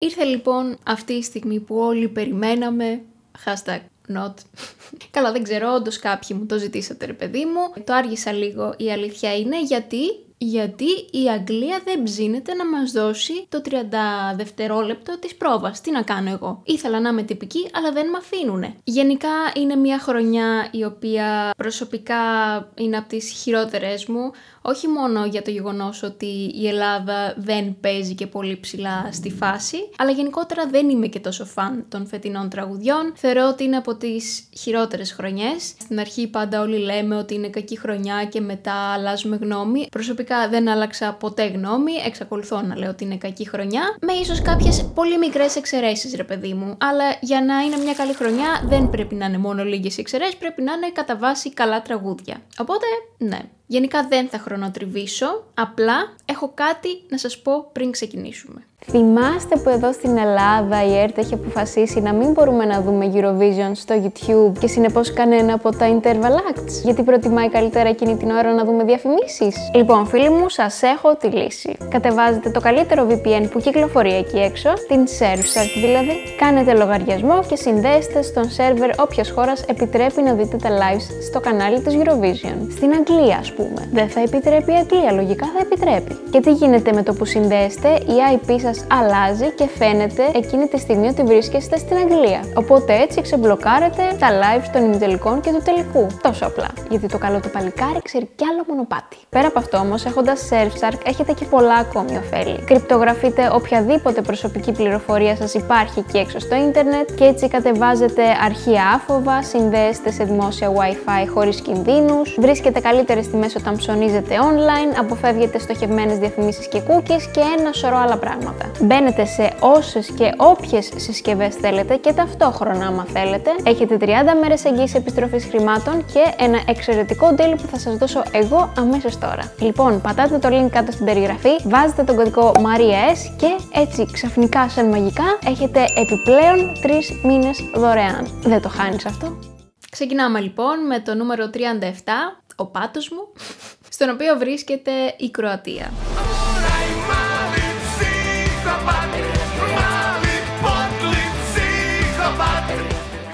Ήρθε λοιπόν αυτή η στιγμή που όλοι περιμέναμε, hashtag not. Καλά δεν ξέρω, όντως κάποιοι μου το ζητήσατε ρε παιδί μου. Το άργησα λίγο, η αλήθεια είναι, γιατί γιατί η Αγγλία δεν ψήνεται να μας δώσει το 30 δευτερόλεπτο της πρόβας. Τι να κάνω εγώ. Ήθελα να είμαι τυπική, αλλά δεν με αφήνουνε. Γενικά είναι μια χρονιά η οποία προσωπικά είναι από τις χειρότερες μου, όχι μόνο για το γεγονός ότι η Ελλάδα δεν παίζει και πολύ ψηλά στη φάση, αλλά γενικότερα δεν είμαι και τόσο φαν των φετινών τραγουδιών. Θεωρώ ότι είναι από τις χειρότερες χρονιές. Στην αρχή πάντα όλοι λέμε ότι είναι κακή χρονιά και μετά αλλάζουμε γνώμη. Προσωπικά δεν άλλαξα ποτέ γνώμη, εξακολουθώ να λέω ότι είναι κακή χρονιά, με ίσως κάποιες πολύ μικρές εξαιρέσεις, ρε παιδί μου. Αλλά για να είναι μια καλή χρονιά δεν πρέπει να είναι μόνο λίγες εξαιρέσεις, πρέπει να είναι κατά βάση καλά τραγούδια. Οπότε, ναι. Γενικά δεν θα χρονοτριβήσω, απλά έχω κάτι να σας πω πριν ξεκινήσουμε. Θυμάστε που εδώ στην Ελλάδα η ΕΡΤ έχει αποφασίσει να μην μπορούμε να δούμε Eurovision στο YouTube και συνεπώς κανένα από τα Interval Acts, γιατί προτιμάει καλύτερα εκείνη την ώρα να δούμε διαφημίσεις. Λοιπόν φίλοι μου, σας έχω τη λύση. Κατεβάζετε το καλύτερο VPN που κυκλοφορεί εκεί έξω, την Surfshark δηλαδή, κάνετε λογαριασμό και συνδέεστε στον σερβερ όποιας χώρας επιτρέπει να δείτε τα lives στο κανάλι της Eurovision. Στην Αγγλία ας πούμε. Δεν θα επιτρέπει η Αγγλία, λογικά θα επιτρέπει. Και τι γίνεται με το που συνδέεστε, η IP σας αλλάζει και φαίνεται εκείνη τη στιγμή ότι βρίσκεστε στην Αγγλία. Οπότε έτσι ξεμπλοκάρετε τα live των ημιτελικών και του τελικού. Τόσο απλά. Γιατί το καλό το παλικάρι ξέρει κι άλλο μονοπάτι. Πέρα από αυτό όμως, έχοντας Surfshark έχετε και πολλά ακόμη ωφέλη. Κρυπτογραφείτε οποιαδήποτε προσωπική πληροφορία σας υπάρχει και έξω στο ίντερνετ και έτσι κατεβάζετε αρχεία άφοβα, συνδέεστε σε δημόσια WiFi χωρίς κινδύνους, βρίσκετε καλύτερες τιμές όταν ψωνίζετε online, αποφεύγετε στοχευμένες διαφημίσεις και cookies και ένα σωρό άλλα πράγματα πράγματα. Μπαίνετε σε όσες και όποιες συσκευές θέλετε και ταυτόχρονα, άμα θέλετε. Έχετε 30 μέρες εγγύηση επιστροφής χρημάτων και ένα εξαιρετικό deal που θα σας δώσω εγώ αμέσως τώρα. Λοιπόν, πατάτε το link κάτω στην περιγραφή, βάζετε τον κωδικό MARIAS και έτσι ξαφνικά σαν μαγικά έχετε επιπλέον 3 μήνες δωρεάν. Δεν το χάνεις αυτό. Ξεκινάμε λοιπόν με το νούμερο 37, ο πάτος μου, στον οποίο βρίσκεται η Κροατία.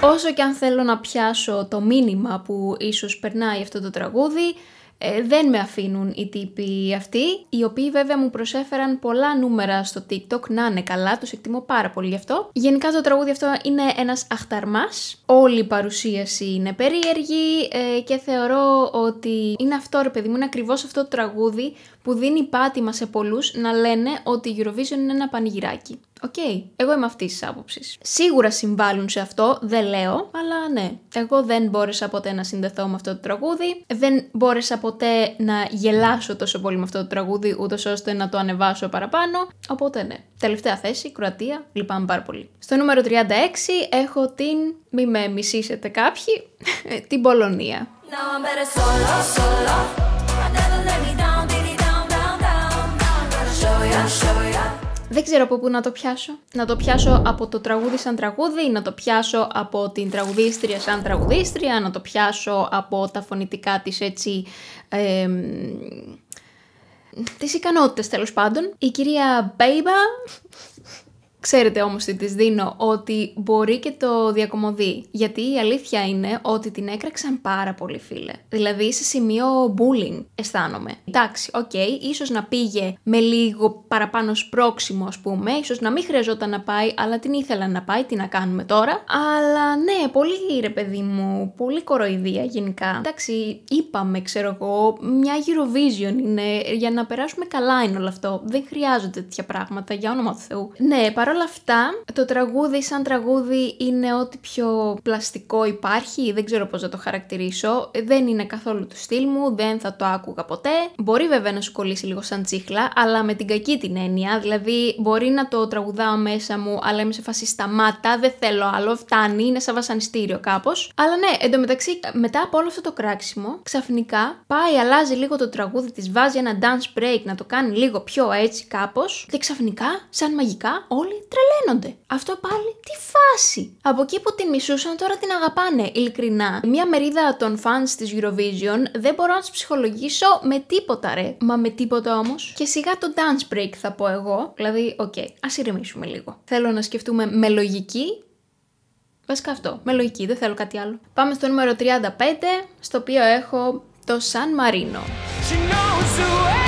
Όσο και αν θέλω να πιάσω το μήνυμα που ίσως περνάει αυτό το τραγούδι, ε, δεν με αφήνουν οι τύποι αυτοί, οι οποίοι βέβαια μου προσέφεραν πολλά νούμερα στο TikTok. Να είναι καλά, τους εκτιμώ πάρα πολύ γι' αυτό. Γενικά το τραγούδι αυτό είναι ένας αχταρμάς, Όλη η παρουσίαση είναι περίεργη ε, και θεωρώ ότι είναι αυτό ρε παιδί μου, είναι ακριβώς αυτό το τραγούδι που δίνει πάτημα σε πολλούς να λένε ότι η Eurovision είναι ένα πανηγυράκι. Οκ, okay. εγώ είμαι αυτής της άποψης. Σίγουρα συμβάλλουν σε αυτό, δεν λέω, αλλά ναι. Εγώ δεν μπόρεσα ποτέ να συνδεθώ με αυτό το τραγούδι. Δεν μπόρεσα ποτέ να γελάσω τόσο πολύ με αυτό το τραγούδι, ούτως ώστε να το ανεβάσω παραπάνω. Οπότε ναι. Τελευταία θέση, Κροατία. Λυπάμαι πάρα πολύ. Στο νούμερο 36 έχω την. Μη με μισήσετε κάποιοι. την Πολωνία. Δεν ξέρω από πού να το πιάσω. Να το πιάσω από το τραγούδι σαν τραγούδι, να το πιάσω από την τραγουδίστρια σαν τραγουδίστρια, να το πιάσω από τα φωνητικά της έτσι... Ε, τις ικανότητες τέλος πάντων. Η κυρία Μπέιμπα Ξέρετε όμως τι της δίνω, ότι μπορεί και το διακομωδεί. Γιατί η αλήθεια είναι ότι την έκραξαν πάρα πολύ φίλε. Δηλαδή σε σημείο bullying αισθάνομαι. Εντάξει, οκ, okay, ίσως να πήγε με λίγο παραπάνω σπρόξιμο ας πούμε, ίσως να μην χρειαζόταν να πάει, αλλά την ήθελα να πάει, τι να κάνουμε τώρα. Αλλά ναι, πολύ ρε παιδί μου, πολύ κοροϊδία γενικά. Εντάξει, είπαμε ξέρω εγώ, μια Eurovision είναι, για να περάσουμε καλά είναι όλο αυτό. Δεν χρειάζονται τέτοια πράγματα, για όνομα του Θεού. Ναι, παρόλο όλα αυτά, το τραγούδι σαν τραγούδι είναι ό,τι πιο πλαστικό υπάρχει, δεν ξέρω πώς να το χαρακτηρίσω, δεν είναι καθόλου του στυλ μου, δεν θα το άκουγα ποτέ. Μπορεί βέβαια να σου κολλήσει λίγο σαν τσίχλα, αλλά με την κακή την έννοια, δηλαδή μπορεί να το τραγουδάω μέσα μου, αλλά είμαι σε φάση σταμάτα, δεν θέλω άλλο, φτάνει, είναι σαν βασανιστήριο κάπως. Αλλά ναι, εντωμεταξύ, μετά από όλο αυτό το κράξιμο, ξαφνικά πάει, αλλάζει λίγο το τραγούδι της, βάζει ένα dance break να το κάνει λίγο πιο έτσι κάπως και ξαφνικά, σαν μαγικά, όλοι τρελαίνονται. Αυτό πάλι τι φάση. Από εκεί που την μισούσαν τώρα την αγαπάνε, ειλικρινά. Μια μερίδα των fans της Eurovision δεν μπορώ να τους ψυχολογήσω με τίποτα ρε. Μα με τίποτα όμως. Και σιγά το dance break θα πω εγώ. Δηλαδή, οκ, okay, ας ηρεμήσουμε λίγο. Θέλω να σκεφτούμε με λογική Βασικά αυτό, με λογική, δεν θέλω κάτι άλλο. Πάμε στο νούμερο 35, στο οποίο έχω το San Marino. She knows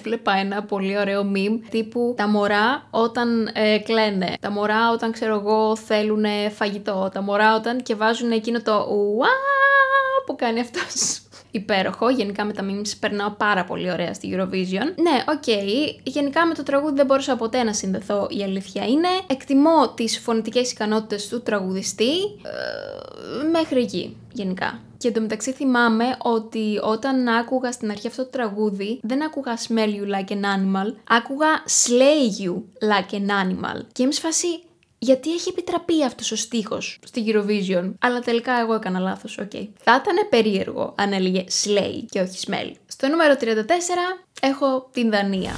έβλεπα ένα πολύ ωραίο meme τύπου τα μωρά όταν ε, κλαίνε, τα μωρά όταν ξέρω εγώ θέλουν φαγητό, τα μωρά όταν και βάζουν εκείνο το ουά που κάνει αυτός υπέροχο. Γενικά με τα memes περνάω πάρα πολύ ωραία στη Eurovision. Ναι, οκ. Okay. Γενικά με το τραγούδι δεν μπορούσα ποτέ να συνδεθώ, η αλήθεια είναι. Εκτιμώ τις φωνητικές ικανότητες του τραγουδιστή ε, μέχρι εκεί, γενικά. Και εντωμεταξύ θυμάμαι ότι όταν άκουγα στην αρχή αυτό το τραγούδι, δεν άκουγα smell you like an animal, άκουγα slay you like an animal. Και είμαι σφασί, γιατί έχει επιτραπεί αυτός ο στίχος στη Eurovision. Αλλά τελικά εγώ έκανα λάθος, οκ. Okay. Θα ήταν περίεργο αν έλεγε slay και όχι smell. Στο νούμερο 34 έχω την Δανία.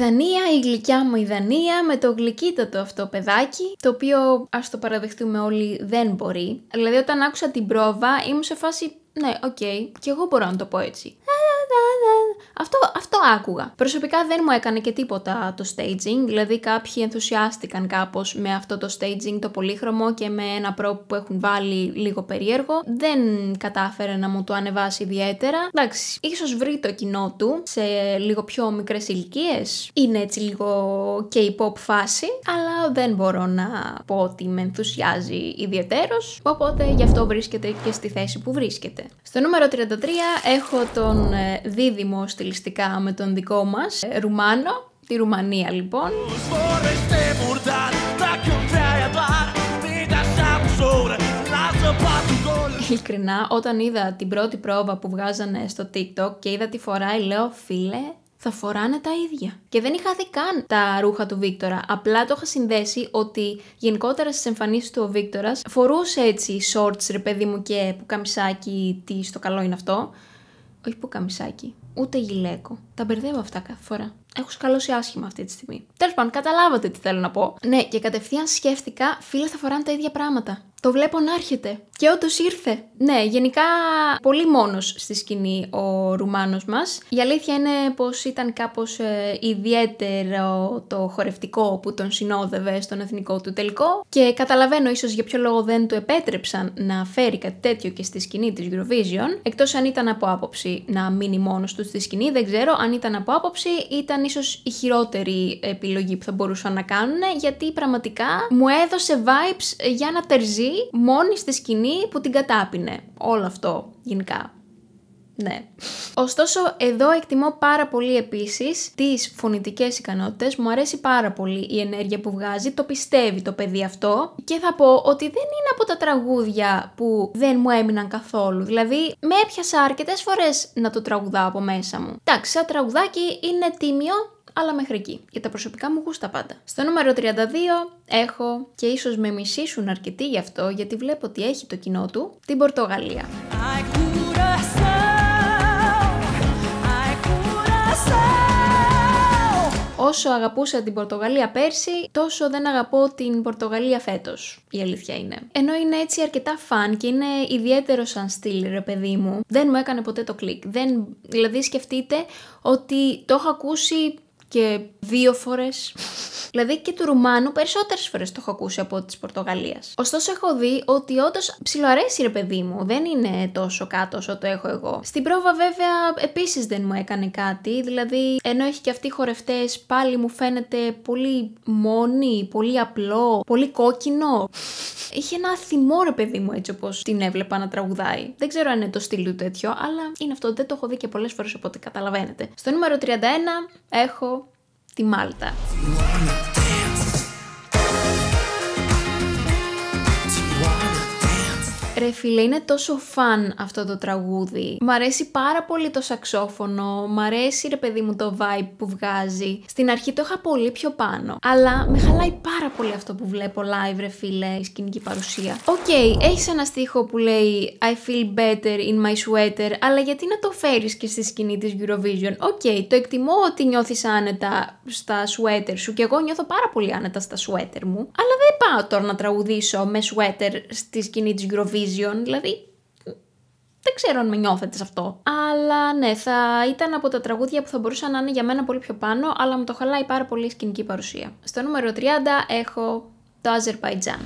Δανία, η γλυκιά μου η Δανία, με το γλυκύτατο αυτό παιδάκι, το οποίο ας το παραδεχτούμε όλοι δεν μπορεί. Δηλαδή όταν άκουσα την πρόβα ήμουν σε φάση ναι, οκ, okay, και εγώ μπορώ να το πω έτσι. Ναι, ναι, ναι. Αυτό, αυτό άκουγα. Προσωπικά δεν μου έκανε και τίποτα το staging, δηλαδή κάποιοι ενθουσιάστηκαν κάπως με αυτό το staging το πολύχρωμο και με ένα προ που έχουν βάλει λίγο περίεργο. Δεν κατάφερε να μου το ανεβάσει ιδιαίτερα. Εντάξει, ίσως βρει το κοινό του σε λίγο πιο μικρές ηλικίες. Είναι έτσι λίγο K-pop φάση, αλλά δεν μπορώ να πω ότι με ενθουσιάζει ιδιαίτερο. Οπότε γι' αυτό βρίσκεται και στη θέση που βρίσκεται. Στο νούμερο 33 έχω τον ε, δίδυμο στυλιστικά με τον δικό μας, ε, Ρουμάνο, τη Ρουμανία λοιπόν. Ειλικρινά, όταν είδα την πρώτη πρόβα που βγάζανε στο TikTok και είδα φορά φοράει, λέω φίλε, θα φοράνε τα ίδια. Και δεν είχα δει καν τα ρούχα του Βίκτορα. Απλά το είχα συνδέσει ότι γενικότερα στις εμφανίσεις του ο Βίκτορας φορούσε έτσι shorts, ρε παιδί μου, και που καμισάκι, τι στο καλό είναι αυτό όχι καμισάκι, ούτε γυλαίκο. Τα μπερδεύω αυτά κάθε φορά. Έχω σκαλώσει άσχημα αυτή τη στιγμή. Τέλος πάντων, καταλάβατε τι θέλω να πω. Ναι, και κατευθείαν σκέφτηκα, φίλε θα φοράνε τα ίδια πράγματα. Το βλέπω να έρχεται. Και όντως ήρθε. Ναι, γενικά πολύ μόνος στη σκηνή ο Ρουμάνος μας. Η αλήθεια είναι πως ήταν κάπως ε, ιδιαίτερο το χορευτικό που τον συνόδευε στον εθνικό του τελικό. Και καταλαβαίνω ίσως για ποιο λόγο δεν του επέτρεψαν να φέρει κάτι τέτοιο και στη σκηνή της Eurovision. Εκτός αν ήταν από άποψη να μείνει μόνος του στη σκηνή, δεν ξέρω. Αν ήταν από άποψη, ήταν ίσως η χειρότερη επιλογή που θα μπορούσαν να κάνουν. Γιατί πραγματικά μου έδωσε vibes για να τερζεί μόνη στη σκηνή που την κατάπινε. Όλο αυτό γενικά. Ναι. Ωστόσο, εδώ εκτιμώ πάρα πολύ επίσης τις φωνητικές ικανότητες. Μου αρέσει πάρα πολύ η ενέργεια που βγάζει. Το πιστεύει το παιδί αυτό. Και θα πω ότι δεν είναι από τα τραγούδια που δεν μου έμειναν καθόλου. Δηλαδή, με έπιασα αρκετές φορές να το τραγουδάω από μέσα μου. Εντάξει, σαν τραγουδάκι είναι τίμιο αλλά μέχρι εκεί. Για τα προσωπικά μου γούστα πάντα. Στο νούμερο 32 έχω, και ίσως με μισήσουν αρκετοί γι' αυτό, γιατί βλέπω ότι έχει το κοινό του, την Πορτογαλία. Όσο αγαπούσα την Πορτογαλία πέρσι, τόσο δεν αγαπώ την Πορτογαλία φέτος. Η αλήθεια είναι. Ενώ είναι έτσι αρκετά φαν και είναι ιδιαίτερο σαν στυλ, ρε παιδί μου, δεν μου έκανε ποτέ το κλικ. Δεν... Δηλαδή, σκεφτείτε ότι το έχω ακούσει και δύο φορές. δηλαδή και του Ρουμάνου περισσότερες φορές το έχω ακούσει από της Πορτογαλίας. Ωστόσο, έχω δει ότι όντως ψιλοαρέσει ρε παιδί μου, δεν είναι τόσο κάτω όσο το έχω εγώ. Στην πρόβα, βέβαια, επίσης δεν μου έκανε κάτι. Δηλαδή, ενώ έχει και αυτοί χορευτές, πάλι μου φαίνεται πολύ μόνη, πολύ απλό, πολύ κόκκινο. Είχε ένα θυμό ρε παιδί μου έτσι όπως την έβλεπα να τραγουδάει. Δεν ξέρω αν είναι το στυλ τέτοιο, αλλά είναι αυτό. Δεν το έχω δει και πολλές φορές οπότε καταλαβαίνετε. Στο νούμερο 31 έχω τη Μάλτα. Ρε φίλε, είναι τόσο φαν αυτό το τραγούδι. Μ' αρέσει πάρα πολύ το σαξόφωνο, μ' αρέσει ρε παιδί μου το vibe που βγάζει. Στην αρχή το είχα πολύ πιο πάνω, αλλά με χαλάει πάρα πολύ αυτό που βλέπω live ρε φίλε, η σκηνική παρουσία. Οκ, okay, έχεις ένα στίχο που λέει I feel better in my sweater, αλλά γιατί να το φέρεις και στη σκηνή της Eurovision. Οκ, το εκτιμώ ότι νιώθεις άνετα στα sweater σου και εγώ νιώθω πάρα πολύ άνετα στα sweater μου, αλλά δεν πάω τώρα να τραγουδήσω με sweater στη σκηνή της Eurovision δηλαδή δεν ξέρω αν με νιώθετε σε αυτό. Αλλά ναι, θα ήταν από τα τραγούδια που θα μπορούσαν να είναι για μένα πολύ πιο πάνω, αλλά μου το χαλάει πάρα πολύ η σκηνική παρουσία. Στο νούμερο 30 έχω το Αζερβαϊτζάν.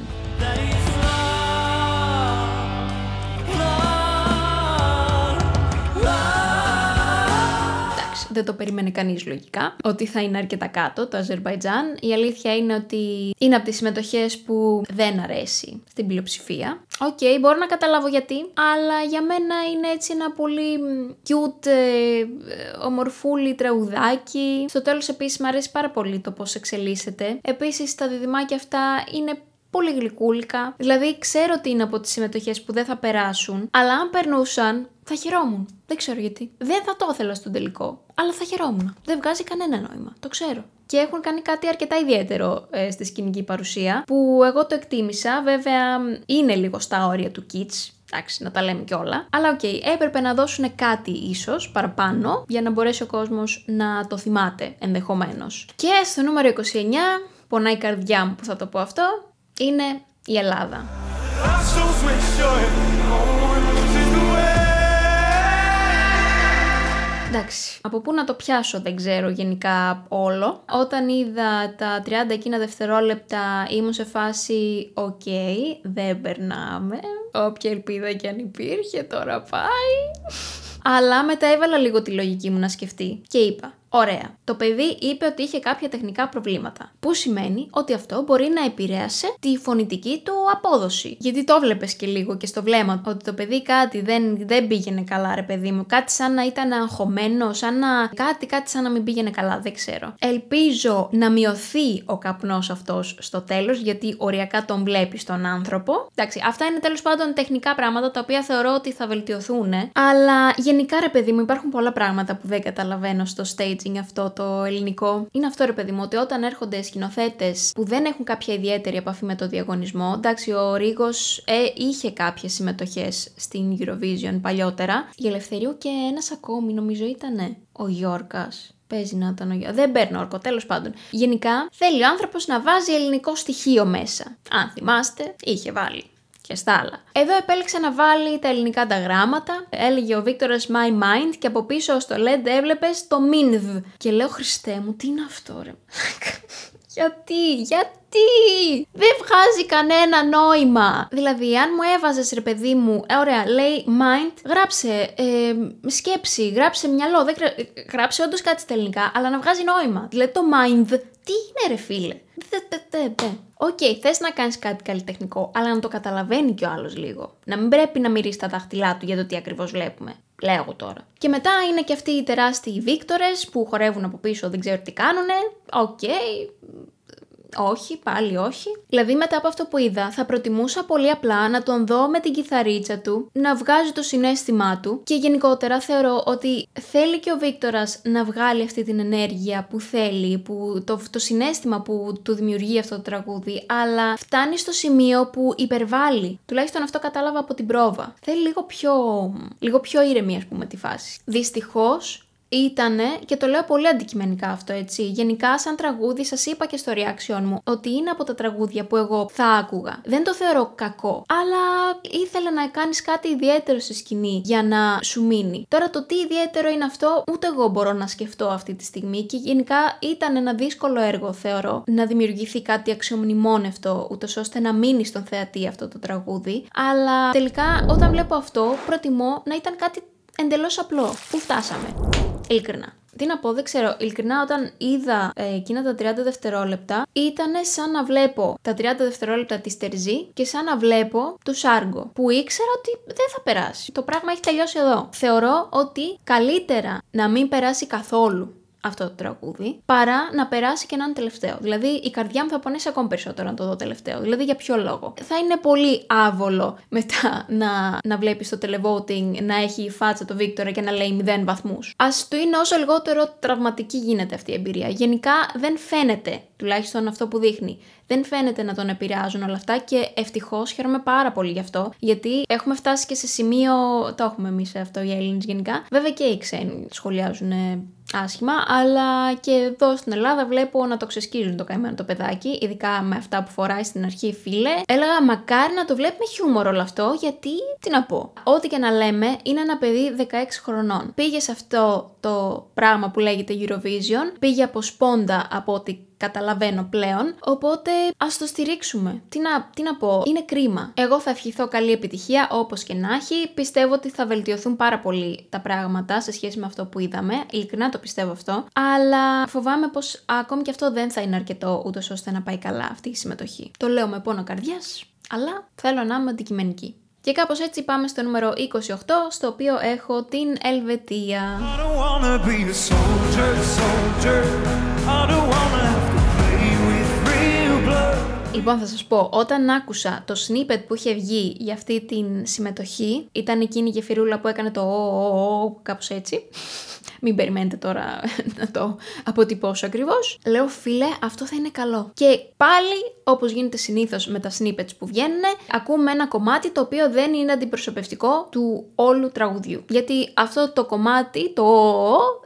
δεν το περίμενε κανείς λογικά ότι θα είναι αρκετά κάτω το Αζερβαϊτζάν. Η αλήθεια είναι ότι είναι από τις συμμετοχές που δεν αρέσει στην πλειοψηφία. Οκ, okay, μπορώ να καταλάβω γιατί, αλλά για μένα είναι έτσι ένα πολύ cute, ε, ομορφούλι τραγουδάκι. Στο τέλος, επίσης, μου αρέσει πάρα πολύ το πώς εξελίσσεται. Επίσης, τα διδυμάκια αυτά είναι πολύ γλυκούλικα. Δηλαδή, ξέρω ότι είναι από τις συμμετοχές που δεν θα περάσουν, αλλά αν περνούσαν, θα χαιρόμουν. Δεν ξέρω γιατί. Δεν θα το ήθελα στον τελικό, αλλά θα χαιρόμουν. Δεν βγάζει κανένα νόημα. Το ξέρω. Και έχουν κάνει κάτι αρκετά ιδιαίτερο ε, στη σκηνική παρουσία, που εγώ το εκτίμησα. Βέβαια, είναι λίγο στα όρια του kids. Εντάξει, να τα λέμε κιόλα. Αλλά οκ, okay, έπρεπε να δώσουν κάτι ίσως παραπάνω για να μπορέσει ο κόσμος να το θυμάται ενδεχομένως. Και στο νούμερο 29, πονάει η καρδιά μου που θα το πω αυτό, είναι η Ελλάδα. Εντάξει, από πού να το πιάσω δεν ξέρω γενικά όλο. Όταν είδα τα 30 εκείνα δευτερόλεπτα ήμουν σε φάση «Οκ, okay, δεν περνάμε, όποια ελπίδα και αν υπήρχε τώρα πάει». Αλλά μετά έβαλα λίγο τη λογική μου να σκεφτεί και είπα Ωραία. Το παιδί είπε ότι είχε κάποια τεχνικά προβλήματα. Που σημαίνει ότι αυτό μπορεί να επηρέασε τη φωνητική του απόδοση. Γιατί το βλέπει και λίγο και στο βλέμμα ότι το παιδί κάτι δεν, δεν πήγαινε καλά, ρε παιδί μου. Κάτι σαν να ήταν αγχωμένο, σαν να. κάτι, κάτι σαν να μην πήγαινε καλά, δεν ξέρω. Ελπίζω να μειωθεί ο καπνός αυτός στο τέλος, γιατί οριακά τον βλέπεις τον άνθρωπο. Εντάξει, αυτά είναι τέλος πάντων τεχνικά πράγματα τα οποία θεωρώ ότι θα βελτιωθούν. Αλλά γενικά, ρε παιδί μου, υπάρχουν πολλά πράγματα που δεν καταλαβαίνω στο stage packaging αυτό το ελληνικό. Είναι αυτό ρε παιδί μου, ότι όταν έρχονται σκηνοθέτες που δεν έχουν κάποια ιδιαίτερη επαφή με το διαγωνισμό, εντάξει, ο Ρίγος ε, είχε κάποιες συμμετοχές στην Eurovision παλιότερα. Η Ελευθερίου και ένας ακόμη, νομίζω ήταν ο Γιώργας. Παίζει να ήταν ο Γιώργα. Δεν παίρνω όρκο, τέλος πάντων. Γενικά θέλει ο άνθρωπος να βάζει ελληνικό στοιχείο μέσα. Αν θυμάστε, είχε βάλει και στα άλλα. Εδώ επέλεξε να βάλει τα ελληνικά τα γράμματα, έλεγε ο Βίκτορας My Mind και από πίσω στο LED έβλεπες το MINV. Και λέω Χριστέ μου, τι είναι αυτό ρε. γιατί, γιατί, δεν βγάζει κανένα νόημα. Δηλαδή, αν μου έβαζες ρε παιδί μου, ε, ωραία, λέει mind, γράψε ε, σκέψη, γράψε μυαλό, δεν γράψε όντως κάτι στα ελληνικά, αλλά να βγάζει νόημα. Δηλαδή το mind τι είναι ρε φίλε. Οκ, θες να κάνεις κάτι καλλιτεχνικό, αλλά να το καταλαβαίνει κι ο άλλος λίγο. Να μην πρέπει να μυρίσει τα δάχτυλά του για το τι ακριβώς βλέπουμε. Λέω εγώ τώρα. Και μετά είναι και αυτοί οι τεράστιοι βίκτορες που χορεύουν από πίσω, δεν ξέρω τι κάνουνε. Οκ, όχι, πάλι όχι. Δηλαδή μετά από αυτό που είδα, θα προτιμούσα πολύ απλά να τον δω με την κιθαρίτσα του, να βγάζει το συνέστημά του και γενικότερα θεωρώ ότι θέλει και ο Βίκτορας να βγάλει αυτή την ενέργεια που θέλει, που το, το συνέστημα που του δημιουργεί αυτό το τραγούδι, αλλά φτάνει στο σημείο που υπερβάλλει. Τουλάχιστον αυτό κατάλαβα από την πρόβα. Θέλει λίγο πιο, λίγο πιο ήρεμη, ας πούμε, τη φάση. Δυστυχώς, ήταν, και το λέω πολύ αντικειμενικά αυτό έτσι, γενικά σαν τραγούδι σας είπα και στο reaction μου ότι είναι από τα τραγούδια που εγώ θα άκουγα. Δεν το θεωρώ κακό, αλλά ήθελα να κάνεις κάτι ιδιαίτερο στη σκηνή για να σου μείνει. Τώρα το τι ιδιαίτερο είναι αυτό, ούτε εγώ μπορώ να σκεφτώ αυτή τη στιγμή και γενικά ήταν ένα δύσκολο έργο θεωρώ να δημιουργηθεί κάτι αξιομνημόνευτο ούτως ώστε να μείνει στον θεατή αυτό το τραγούδι, αλλά τελικά όταν βλέπω αυτό προτιμώ να ήταν κάτι εντελώς απλό. Πού φτάσαμε. Ειλικρινά. Τι να πω, δεν ξέρω. Ειλικρινά, όταν είδα ε, εκείνα τα 30 δευτερόλεπτα, ήταν σαν να βλέπω τα 30 δευτερόλεπτα της Τερζή και σαν να βλέπω του Σάργκο. Που ήξερα ότι δεν θα περάσει. Το πράγμα έχει τελειώσει εδώ. Θεωρώ ότι καλύτερα να μην περάσει καθόλου αυτό το τραγούδι, παρά να περάσει και έναν τελευταίο. Δηλαδή, η καρδιά μου θα πονέσει ακόμα περισσότερο να το δω τελευταίο. Δηλαδή, για ποιο λόγο. Θα είναι πολύ άβολο μετά να, να βλέπεις το televoting να έχει η φάτσα το Βίκτορα και να λέει 0 βαθμούς. Ας το είναι όσο λιγότερο τραυματική γίνεται αυτή η εμπειρία. Γενικά δεν φαίνεται, τουλάχιστον αυτό που δείχνει, δεν φαίνεται να τον επηρεάζουν όλα αυτά και ευτυχώς χαίρομαι πάρα πολύ γι' αυτό, γιατί έχουμε φτάσει και σε σημείο. Το έχουμε εμείς αυτό οι Έλληνες γενικά. Βέβαια και οι ξένοι σχολιάζουν άσχημα, αλλά και εδώ στην Ελλάδα βλέπω να το ξεσκίζουν το καημένο το παιδάκι, ειδικά με αυτά που φοράει στην αρχή φίλε. Έλεγα μακάρι να το βλέπουμε χιούμορ όλο αυτό, γιατί τι να πω. Ό,τι και να λέμε, είναι ένα παιδί 16 χρονών. Πήγε σε αυτό το πράγμα που λέγεται Eurovision, πήγε από σπόντα από ό,τι καταλαβαίνω πλέον. Οπότε ας το στηρίξουμε. Τι να, τι να πω, είναι κρίμα. Εγώ θα ευχηθώ καλή επιτυχία όπως και να έχει. Πιστεύω ότι θα βελτιωθούν πάρα πολύ τα πράγματα σε σχέση με αυτό που είδαμε. Ειλικρινά το πιστεύω αυτό. Αλλά φοβάμαι πως ακόμη και αυτό δεν θα είναι αρκετό ούτως ώστε να πάει καλά αυτή η συμμετοχή. Το λέω με πόνο καρδιάς, αλλά θέλω να είμαι αντικειμενική. Και κάπως έτσι πάμε στο νούμερο 28, στο οποίο έχω την Ελβετία. I don't wanna be a soldier, soldier. I don't wanna... Λοιπόν, θα σας πω, όταν άκουσα το snippet που είχε βγει για αυτή την συμμετοχή, ήταν εκείνη η γεφυρούλα που έκανε το ο, κάπως έτσι. Μην περιμένετε τώρα να το αποτυπώσω ακριβώς. Λέω, φίλε, αυτό θα είναι καλό. Και πάλι, όπως γίνεται συνήθως με τα snippets που βγαίνουν, ακούμε ένα κομμάτι το οποίο δεν είναι αντιπροσωπευτικό του όλου τραγουδιού. Γιατί αυτό το κομμάτι, το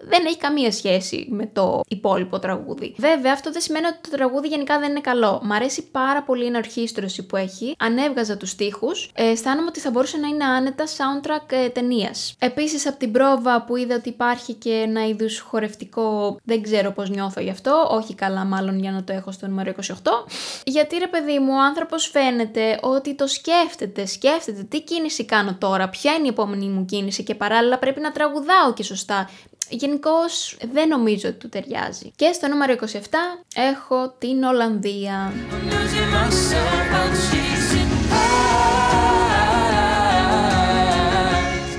δεν έχει καμία σχέση με το υπόλοιπο τραγούδι. Βέβαια, αυτό δεν σημαίνει ότι το τραγούδι γενικά δεν είναι καλό. Μ' αρέσει πάρα πολύ η ενορχήστρωση που έχει. Ανέβγαζα τους τείχου. Ε, αισθάνομαι ότι θα μπορούσε να είναι άνετα soundtrack ε, ταινίας. Επίσης, από την πρόβα που είδα ότι υπάρχει και και ένα είδους χορευτικό δεν ξέρω πώς νιώθω γι' αυτό, όχι καλά μάλλον για να το έχω στο νούμερο 28. Γιατί ρε παιδί μου ο άνθρωπος φαίνεται ότι το σκέφτεται, σκέφτεται τι κίνηση κάνω τώρα, ποια είναι η επόμενη μου κίνηση και παράλληλα πρέπει να τραγουδάω και σωστά. Γενικώ δεν νομίζω ότι του ταιριάζει. Και στο νούμερο 27 έχω την Ολλανδία.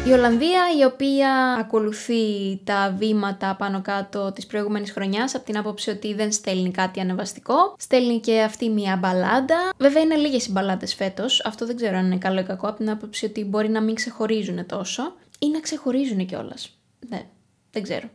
Η Ολλανδία η οποία ακολουθεί τα βήματα πάνω κάτω της προηγούμενης χρονιάς, από την άποψη ότι δεν στέλνει κάτι ανεβαστικό. Στέλνει και αυτή μια μπαλάντα. Βέβαια είναι λίγες οι μπαλάντες φέτος, Αυτό δεν ξέρω αν είναι καλό ή κακό από την άποψη ότι μπορεί να μην ξεχωρίζουν τόσο ή να ξεχωρίζουν κιόλας. Ναι. Δεν ξέρω.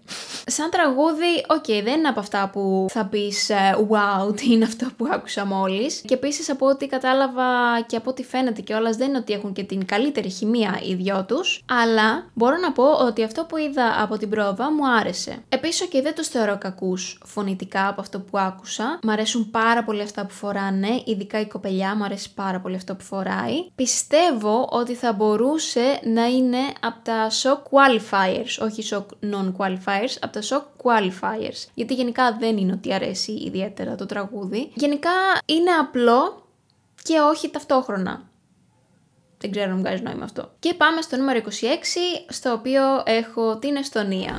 Σαν τραγούδι, οκ, okay, δεν είναι από αυτά που θα πεις ε, wow, τι είναι αυτό που άκουσα μόλις. Και επίσης από ό,τι κατάλαβα και από ό,τι φαίνεται κιόλας, δεν είναι ότι έχουν και την καλύτερη χημεία οι δυο τους. Αλλά μπορώ να πω ότι αυτό που είδα από την πρόβα μου άρεσε. Επίσης, και okay, δεν τους θεωρώ κακούς φωνητικά από αυτό που άκουσα. Μ' αρέσουν πάρα πολύ αυτά που φοράνε, ειδικά η κοπελιά, μου αρέσει πάρα πολύ αυτό που φοράει. Πιστεύω ότι θα μπορούσε να είναι από τα shock qualifiers, όχι shock non qualifiers από τα shock qualifiers. Γιατί γενικά δεν είναι ότι αρέσει ιδιαίτερα το τραγούδι. Γενικά είναι απλό και όχι ταυτόχρονα. Δεν ξέρω αν βγάζει νόημα αυτό. Και πάμε στο νούμερο 26, στο οποίο έχω την Εστονία.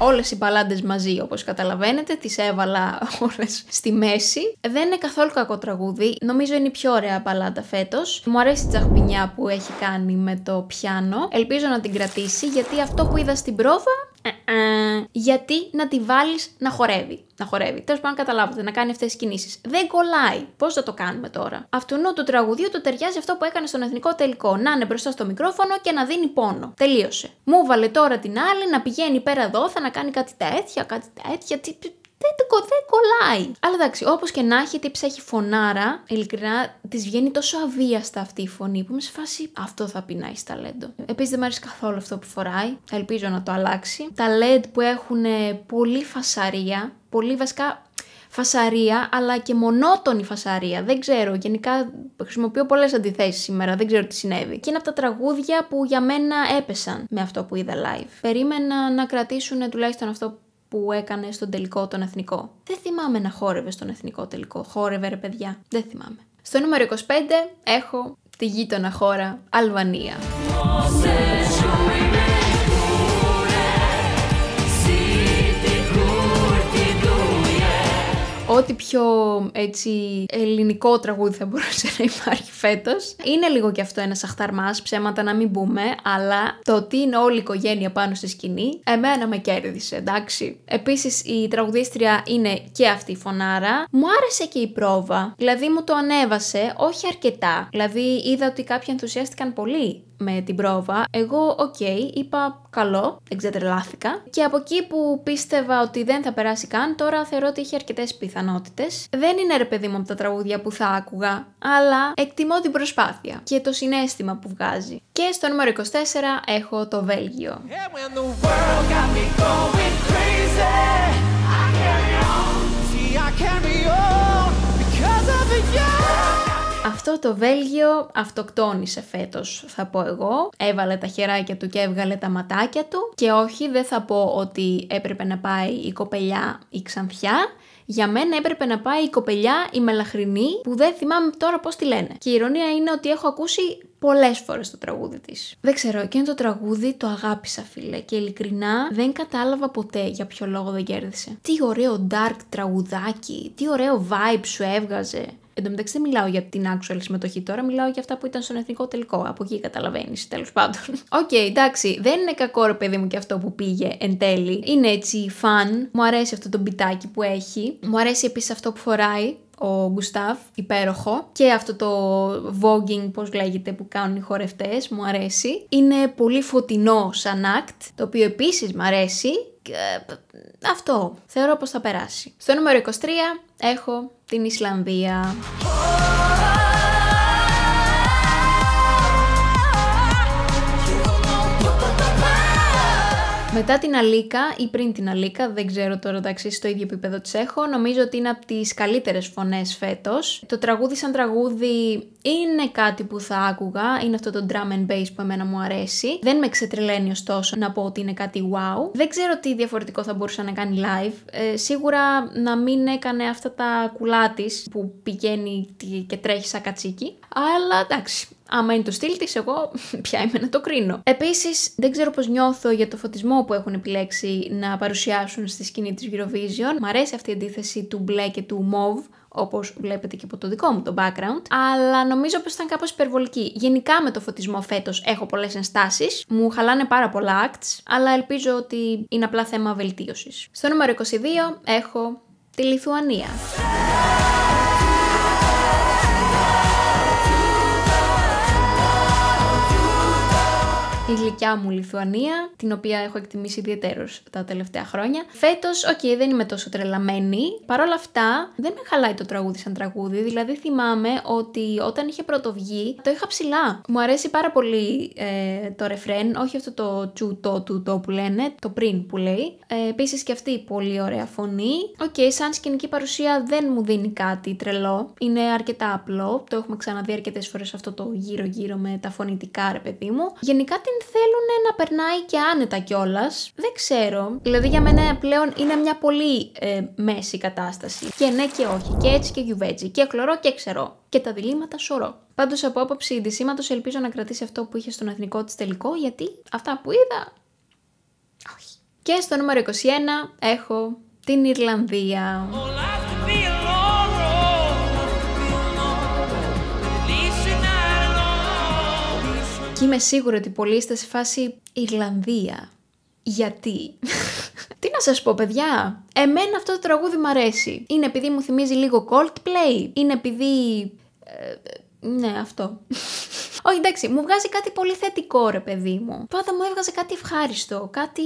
όλες οι μπαλάντες μαζί, όπως καταλαβαίνετε. Τις έβαλα όλες στη μέση. Δεν είναι καθόλου κακό τραγούδι. Νομίζω είναι η πιο ωραία μπαλάντα φέτος. Μου αρέσει η τσαχπινιά που έχει κάνει με το πιάνο. Ελπίζω να την κρατήσει γιατί αυτό που είδα στην πρόβα ε, ε, γιατί να τη βάλεις να χορεύει. Να χορεύει. Τέλος πάντων, καταλάβατε, να κάνει αυτές τις κινήσεις. Δεν κολλάει. Πώς θα το κάνουμε τώρα. Αυτού του τραγουδίου του ταιριάζει αυτό που έκανε στον εθνικό τελικό. Να είναι μπροστά στο μικρόφωνο και να δίνει πόνο. Τελείωσε. Μου βάλε τώρα την άλλη να πηγαίνει πέρα εδώ, θα να κάνει κάτι τέτοια, κάτι τέτοια. τι, δεν, δεν κολλάει. Αλλά εντάξει, όπως και να έχει, η έχει φωνάρα. Ειλικρινά της βγαίνει τόσο αβίαστα αυτή η φωνή που είμαι σε φάση αυτό θα πεινάει να έχει ταλέντο. Επίσης δεν μου αρέσει καθόλου αυτό που φοράει. Ελπίζω να το αλλάξει. Τα LED που έχουν ε, πολύ φασαρία, πολύ βασικά φασαρία, αλλά και μονότονη φασαρία. Δεν ξέρω. Γενικά χρησιμοποιώ πολλές αντιθέσεις σήμερα. Δεν ξέρω τι συνέβη. Και είναι από τα τραγούδια που για μένα έπεσαν με αυτό που είδα live. Περίμενα να κρατήσουν τουλάχιστον αυτό που έκανε στον τελικό τον εθνικό. Δεν θυμάμαι να χόρευε στον εθνικό τελικό. Χόρευε ρε παιδιά. Δεν θυμάμαι. Στο νούμερο 25 έχω τη γείτονα χώρα Αλβανία. ό,τι πιο έτσι ελληνικό τραγούδι θα μπορούσε να υπάρχει φέτος. Είναι λίγο και αυτό ένα αχταρμά, ψέματα να μην πούμε, αλλά το ότι είναι όλη η οικογένεια πάνω στη σκηνή, εμένα με κέρδισε, εντάξει. Επίσης η τραγουδίστρια είναι και αυτή η φωνάρα. Μου άρεσε και η πρόβα, δηλαδή μου το ανέβασε, όχι αρκετά. Δηλαδή είδα ότι κάποιοι ενθουσιάστηκαν πολύ με την πρόβα, εγώ, οκ, είπα καλό, εξετρελάθηκα Και από εκεί που πίστευα ότι δεν θα περάσει καν, τώρα θεωρώ ότι είχε αρκετές πιθανότητες. Δεν είναι ρε παιδί μου από τα τραγούδια που θα άκουγα, αλλά εκτιμώ την προσπάθεια και το συνέστημα που βγάζει. Και στο νούμερο 24 έχω το Βέλγιο. Yeah, αυτό το Βέλγιο αυτοκτόνησε φέτος θα πω εγώ. Έβαλε τα χεράκια του και έβγαλε τα ματάκια του και όχι δεν θα πω ότι έπρεπε να πάει η κοπελιά η ξανθιά για μένα έπρεπε να πάει η κοπελιά, η μελαχρινή, που δεν θυμάμαι τώρα πώς τη λένε. Και η ειρωνία είναι ότι έχω ακούσει πολλές φορές το τραγούδι της. Δεν ξέρω, εκείνο το τραγούδι το αγάπησα, φίλε. Και ειλικρινά δεν κατάλαβα ποτέ για ποιο λόγο δεν κέρδισε. Τι ωραίο dark τραγουδάκι, τι ωραίο vibe σου έβγαζε. Εν τω μεταξύ δεν μιλάω για την actual συμμετοχή τώρα, μιλάω για αυτά που ήταν στον εθνικό τελικό. Από εκεί καταλαβαίνεις, τέλος πάντων. Οκ, okay, εντάξει, δεν είναι κακό ρε παιδί μου και αυτό που πήγε εν τέλει. Είναι έτσι fun Μου αρέσει αυτό το μπιτάκι που έχει. Μου αρέσει επίσης αυτό που φοράει ο Γκουστάβ, υπέροχο. Και αυτό το voguing, πώς λέγεται, που κάνουν οι χορευτές, μου αρέσει. Είναι πολύ φωτεινό σαν act, το οποίο επίσης μου αρέσει. Και... Ε, αυτό. Θεωρώ πως θα περάσει. Στο νούμερο 23, έχω την Ισλανδία. Μετά την Αλίκα ή πριν την Αλίκα, δεν ξέρω τώρα εντάξει στο ίδιο επίπεδο τη έχω, νομίζω ότι είναι από τις καλύτερες φωνές φέτος. Το τραγούδι σαν τραγούδι είναι κάτι που θα άκουγα, είναι αυτό το drum and bass που εμένα μου αρέσει. Δεν με ξετρελαίνει ωστόσο να πω ότι είναι κάτι wow. Δεν ξέρω τι διαφορετικό θα μπορούσε να κάνει live. Ε, σίγουρα να μην έκανε αυτά τα κουλά της που πηγαίνει και τρέχει σαν κατσίκι. Αλλά εντάξει, Άμα είναι το στυλ της, εγώ πια είμαι να το κρίνω. Επίσης, δεν ξέρω πώς νιώθω για το φωτισμό που έχουν επιλέξει να παρουσιάσουν στη σκηνή της Eurovision. Μ' αρέσει αυτή η αντίθεση του μπλε και του μοβ όπως βλέπετε και από το δικό μου το background, αλλά νομίζω πως ήταν κάπως υπερβολική. Γενικά με το φωτισμό φέτος έχω πολλές ενστάσεις, μου χαλάνε πάρα πολλά acts, αλλά ελπίζω ότι είναι απλά θέμα βελτίωσης. Στο νούμερο 22 έχω τη Λιθουανία. η γλυκιά μου Λιθουανία, την οποία έχω εκτιμήσει ιδιαίτερως τα τελευταία χρόνια. Φέτος, οκ, okay, δεν είμαι τόσο τρελαμένη. Παρ' όλα αυτά, δεν με χαλάει το τραγούδι σαν τραγούδι. Δηλαδή, θυμάμαι ότι όταν είχε πρωτοβγεί, το είχα ψηλά. Μου αρέσει πάρα πολύ ε, το ρεφρέν, όχι αυτό το τσουτό του το που λένε, το πριν που λέει. Ε, Επίσης και αυτή πολύ ωραία φωνή. Οκ, σαν σκηνική παρουσία δεν μου δίνει κάτι τρελό. Είναι αρκετά απλό. Το έχουμε ξαναδεί αρκετές φορές αυτό το γύρω-γύρω με τα φωνητικά, ρε παιδί μου. Γενικά την θέλουν να περνάει και άνετα κιόλας. Δεν ξέρω. Δηλαδή για μένα πλέον είναι μια πολύ ε, μέση κατάσταση. Και ναι και όχι. Και έτσι και γιουβέτζι. Και κλωρό και ξερώ. Και τα διλήμματα σωρό. Πάντως από άποψη δισήματο ελπίζω να κρατήσει αυτό που είχε στον εθνικό της τελικό γιατί αυτά που είδα. Όχι. Και στο νούμερο 21 έχω την Ιρλανδία. Εκεί είμαι σίγουρη ότι πολλοί είστε σε φάση Ιρλανδία. Γιατί. Τι να σας πω παιδιά, εμένα αυτό το τραγούδι μου αρέσει. Είναι επειδή μου θυμίζει λίγο Coldplay, είναι επειδή... Ε, ναι, αυτό. Όχι, εντάξει, μου βγάζει κάτι πολύ θετικό, ρε παιδί μου. Πάντα μου έβγαζε κάτι ευχάριστο, κάτι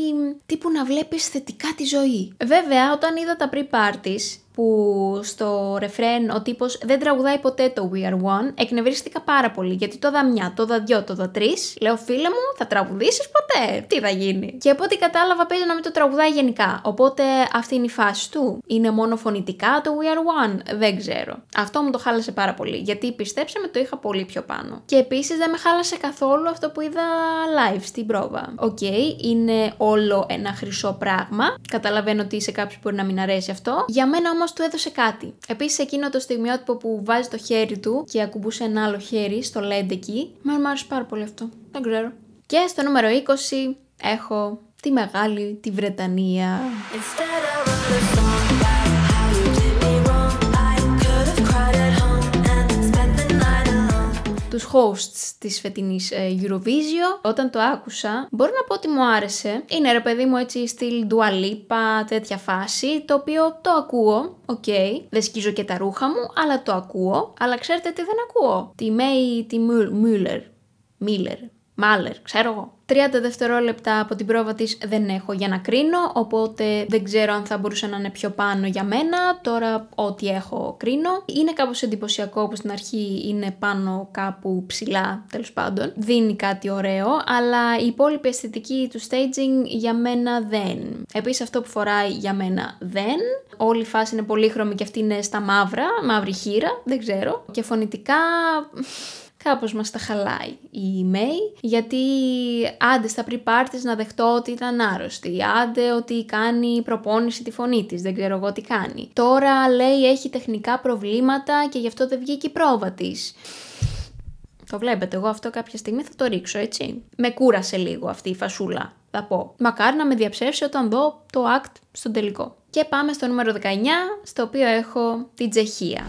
τύπου να βλέπεις θετικά τη ζωή. Βέβαια, όταν είδα τα pre-parties, που στο ρεφρέν ο τύπος δεν τραγουδάει ποτέ το We Are One, εκνευρίστηκα πάρα πολύ γιατί το δαμιά το δα δυο, το δα τρεις. Λέω φίλε μου, θα τραγουδήσεις ποτέ, τι θα γίνει. Και από ό,τι κατάλαβα παίζει να μην το τραγουδάει γενικά, οπότε αυτή είναι η φάση του. Είναι μόνο φωνητικά το We Are One, δεν ξέρω. Αυτό μου το χάλασε πάρα πολύ γιατί πιστέψε με το είχα πολύ πιο πάνω. Και επίσης δεν με χάλασε καθόλου αυτό που είδα live στην πρόβα. Οκ, okay, είναι όλο ένα χρυσό πράγμα. Καταλαβαίνω ότι σε κάποιους μπορεί να μην αρέσει αυτό. Για μένα όμως όμως του έδωσε κάτι. Επίσης, εκείνο το στιγμιότυπο που βάζει το χέρι του και ακουμπούσε ένα άλλο χέρι στο λέντεκι. Μα μου άρεσε πάρα πολύ αυτό. Δεν ξέρω. Και στο νούμερο 20 έχω τη μεγάλη, τη Βρετανία. τους hosts της φετινής Eurovision. Όταν το άκουσα, μπορώ να πω ότι μου άρεσε. Είναι ρε παιδί μου έτσι στυλ lipa τέτοια φάση, το οποίο το ακούω, οκ. Okay. Δεν σκίζω και τα ρούχα μου, αλλά το ακούω. Αλλά ξέρετε τι δεν ακούω. Τη Μέη, τη Μούλερ, Μίλερ, Μάλερ, ξέρω εγώ. 30 δευτερόλεπτα από την πρόβα της δεν έχω για να κρίνω, οπότε δεν ξέρω αν θα μπορούσε να είναι πιο πάνω για μένα, τώρα ό,τι έχω κρίνω. Είναι κάπως εντυπωσιακό που στην αρχή είναι πάνω κάπου ψηλά, τέλος πάντων. Δίνει κάτι ωραίο, αλλά η υπόλοιπη αισθητική του staging για μένα δεν. Επίσης αυτό που φοράει για μένα δεν. Όλη η φάση είναι πολύχρωμη και αυτή είναι στα μαύρα, μαύρη χείρα, δεν ξέρω. Και φωνητικά κάπως μας τα χαλάει η Μέη, γιατί άντε στα pre να δεχτώ ότι ήταν άρρωστη, άντε ότι κάνει προπόνηση τη φωνή της, δεν ξέρω εγώ τι κάνει. Τώρα λέει έχει τεχνικά προβλήματα και γι' αυτό δεν βγήκε η πρόβα της. Το βλέπετε, εγώ αυτό κάποια στιγμή θα το ρίξω, έτσι. Με κούρασε λίγο αυτή η φασούλα, θα πω. Μακάρι να με διαψεύσει όταν δω το act στον τελικό. Και πάμε στο νούμερο 19, στο οποίο έχω την Τσεχία.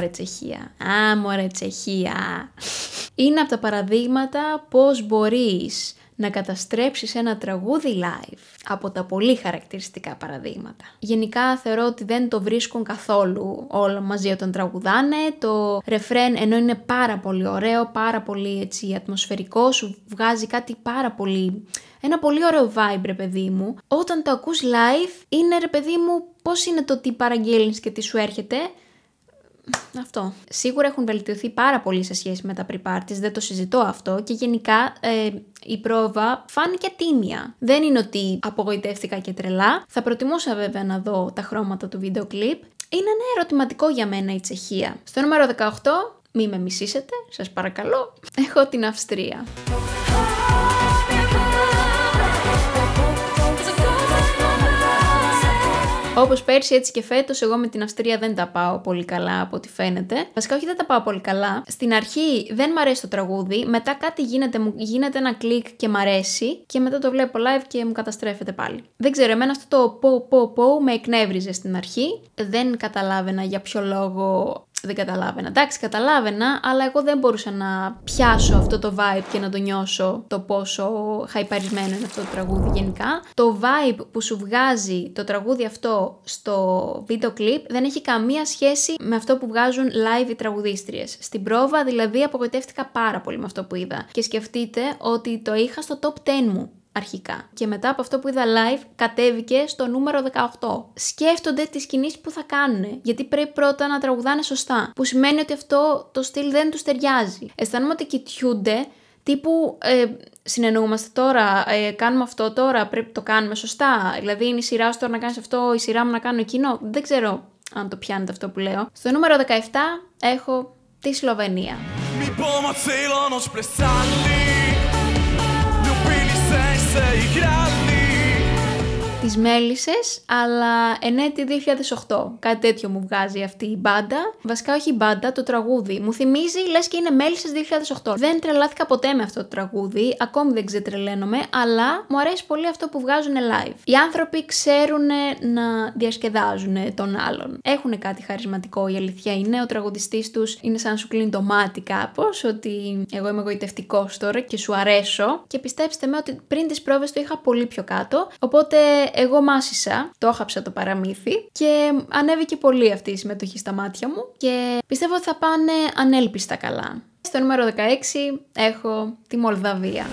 μωρέ Τσεχία, α μωρέ Τσεχία. Είναι από τα παραδείγματα πώς μπορείς να καταστρέψεις ένα τραγούδι live από τα πολύ χαρακτηριστικά παραδείγματα. Γενικά θεωρώ ότι δεν το βρίσκουν καθόλου όλα μαζί όταν τραγουδάνε. Το ρεφρέν ενώ είναι πάρα πολύ ωραίο, πάρα πολύ έτσι ατμοσφαιρικό, σου βγάζει κάτι πάρα πολύ... Ένα πολύ ωραίο vibe ρε παιδί μου. Όταν το ακούς live είναι ρε παιδί μου πώς είναι το τι παραγγέλνεις και τι σου έρχεται αυτό. Σίγουρα έχουν βελτιωθεί πάρα πολύ σε σχέση με τα pre δεν το συζητώ αυτό και γενικά ε, η πρόβα φάνηκε τίμια. Δεν είναι ότι απογοητεύτηκα και τρελά. Θα προτιμούσα βέβαια να δω τα χρώματα του βίντεο κλιπ. Είναι ένα ερωτηματικό για μένα η Τσεχία. Στο νούμερο 18, μη με μισήσετε, σας παρακαλώ, έχω την Αυστρία. Όπως πέρσι, έτσι και φέτος, εγώ με την Αυστρία δεν τα πάω πολύ καλά από ό,τι φαίνεται. Βασικά, όχι δεν τα πάω πολύ καλά. Στην αρχή δεν μ' αρέσει το τραγούδι, μετά κάτι γίνεται, μου γίνεται ένα κλικ και μ' αρέσει, και μετά το βλέπω live και μου καταστρέφεται πάλι. Δεν ξέρω, εμένα αυτό το πω πω πω με εκνεύριζε στην αρχή. Δεν καταλάβαινα για ποιο λόγο δεν καταλάβαινα. Εντάξει, καταλάβαινα, αλλά εγώ δεν μπορούσα να πιάσω αυτό το vibe και να το νιώσω το πόσο χαϊπαρισμένο είναι αυτό το τραγούδι γενικά. Το vibe που σου βγάζει το τραγούδι αυτό στο βίντεο κλιπ δεν έχει καμία σχέση με αυτό που βγάζουν live οι τραγουδίστριες. Στην πρόβα δηλαδή απογοητεύτηκα πάρα πολύ με αυτό που είδα. Και σκεφτείτε ότι το είχα στο top 10 μου αρχικά. Και μετά από αυτό που είδα live, κατέβηκε στο νούμερο 18. Σκέφτονται τις κινήσεις που θα κάνουν, γιατί πρέπει πρώτα να τραγουδάνε σωστά. Που σημαίνει ότι αυτό το στυλ δεν τους ταιριάζει. Αισθάνομαι ότι κοιτιούνται τύπου ε, συνεννοούμαστε τώρα, ε, κάνουμε αυτό τώρα, πρέπει το κάνουμε σωστά. Δηλαδή είναι η σειρά σου τώρα να κάνεις αυτό, η σειρά μου να κάνω εκείνο. Δεν ξέρω αν το πιάνετε αυτό που λέω. Στο νούμερο 17 έχω τη Σλοβενία. μη σπρεσάλει säkrar τις μέλισσες, αλλά ενέτη 2008. Κάτι τέτοιο μου βγάζει αυτή η μπάντα. Βασικά όχι η μπάντα, το τραγούδι. Μου θυμίζει λες και είναι μέλισσες 2008. Δεν τρελάθηκα ποτέ με αυτό το τραγούδι, ακόμη δεν ξετρελαίνομαι, αλλά μου αρέσει πολύ αυτό που βγάζουν live. Οι άνθρωποι ξέρουν να διασκεδάζουν τον άλλον. Έχουν κάτι χαρισματικό, η αλήθεια είναι. Ο τραγουδιστής τους είναι σαν να σου κλείνει το μάτι κάπως, ότι εγώ είμαι εγωιτευτικός τώρα και σου αρέσω. Και πιστέψτε με ότι πριν τις πρόβες το είχα πολύ πιο κάτω, οπότε εγώ μάσισα, το άχαψα το παραμύθι και ανέβηκε πολύ αυτή η συμμετοχή στα μάτια μου και πιστεύω ότι θα πάνε ανέλπιστα καλά. Στο νούμερο 16 έχω τη Μολδαβία.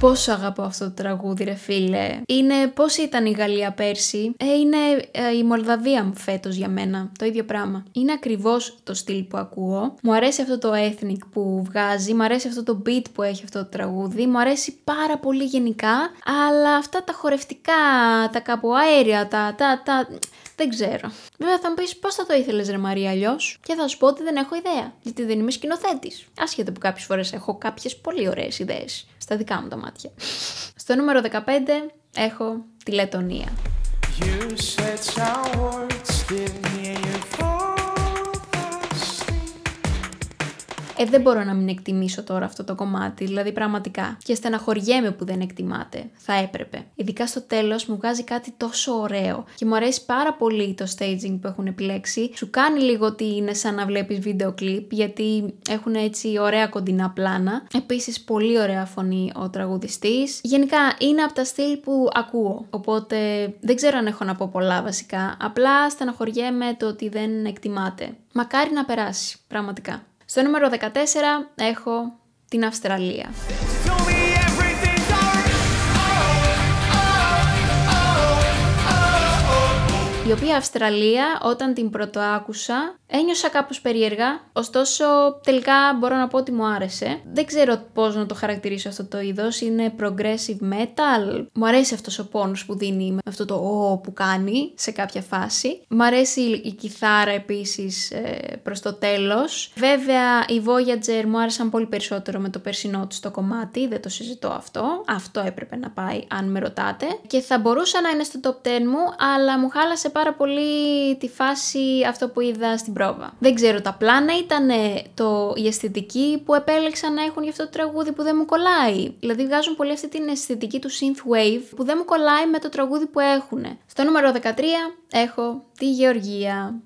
Πόσο αγαπώ αυτό το τραγούδι, ρε φίλε. Είναι πώς ήταν η Γαλλία πέρσι. Ε, είναι ε, η Μολδαβία μου φέτος για μένα. Το ίδιο πράγμα. Είναι ακριβώς το στυλ που ακούω. Μου αρέσει αυτό το ethnic που βγάζει. Μου αρέσει αυτό το beat που έχει αυτό το τραγούδι. Μου αρέσει πάρα πολύ γενικά. Αλλά αυτά τα χορευτικά, τα αέρια, τα. τα, τα δεν ξέρω. Βέβαια θα μου πεις πώς θα το ήθελες, Ρε Μαρία, αλλιώς. Και θα σου πω ότι δεν έχω ιδέα, γιατί δεν είμαι σκηνοθέτης. Άσχετα που κάποιες φορές έχω κάποιες πολύ ωραίες ιδέες στα δικά μου τα μάτια. Στο νούμερο 15 έχω τη Λετωνία. Ε, δεν μπορώ να μην εκτιμήσω τώρα αυτό το κομμάτι, δηλαδή πραγματικά. Και στεναχωριέμαι που δεν εκτιμάται. Θα έπρεπε. Ειδικά στο τέλος μου βγάζει κάτι τόσο ωραίο και μου αρέσει πάρα πολύ το staging που έχουν επιλέξει. Σου κάνει λίγο ότι είναι σαν να βλέπεις βίντεο κλιπ, γιατί έχουν έτσι ωραία κοντινά πλάνα. Επίσης, πολύ ωραία φωνή ο τραγουδιστής. Γενικά είναι από τα στυλ που ακούω. Οπότε δεν ξέρω αν έχω να πω πολλά βασικά. Απλά στεναχωριέμαι το ότι δεν εκτιμάται. Μακάρι να περάσει, πραγματικά. Στο νούμερο 14 έχω την Αυστραλία. Η οποία Αυστραλία, όταν την πρωτοάκουσα, ένιωσα κάπως περίεργα, ωστόσο τελικά μπορώ να πω ότι μου άρεσε. Δεν ξέρω πώς να το χαρακτηρίσω αυτό το είδος, είναι progressive metal. Μου αρέσει αυτός ο πόνος που δίνει με αυτό το «ο» που κάνει σε κάποια φάση. Μου αρέσει η κιθάρα επίσης ε, προς το τέλος. Βέβαια, οι Voyager μου άρεσαν πολύ περισσότερο με το περσινό τους το κομμάτι, δεν το συζητώ αυτό. Αυτό έπρεπε να πάει, αν με ρωτάτε. Και θα μπορούσα να είναι στο top 10 μου, αλλά μου χάλασε πάρα πολύ τη φάση αυτό που είδα στην πρόβα. Δεν ξέρω, τα πλάνα ήταν το, η αισθητική που επέλεξαν να έχουν για αυτό το τραγούδι που δεν μου κολλάει. Δηλαδή βγάζουν πολύ αυτή την αισθητική του wave που δεν μου κολλάει με το τραγούδι που έχουν. Στο νούμερο 13 έχω τη Γεωργία.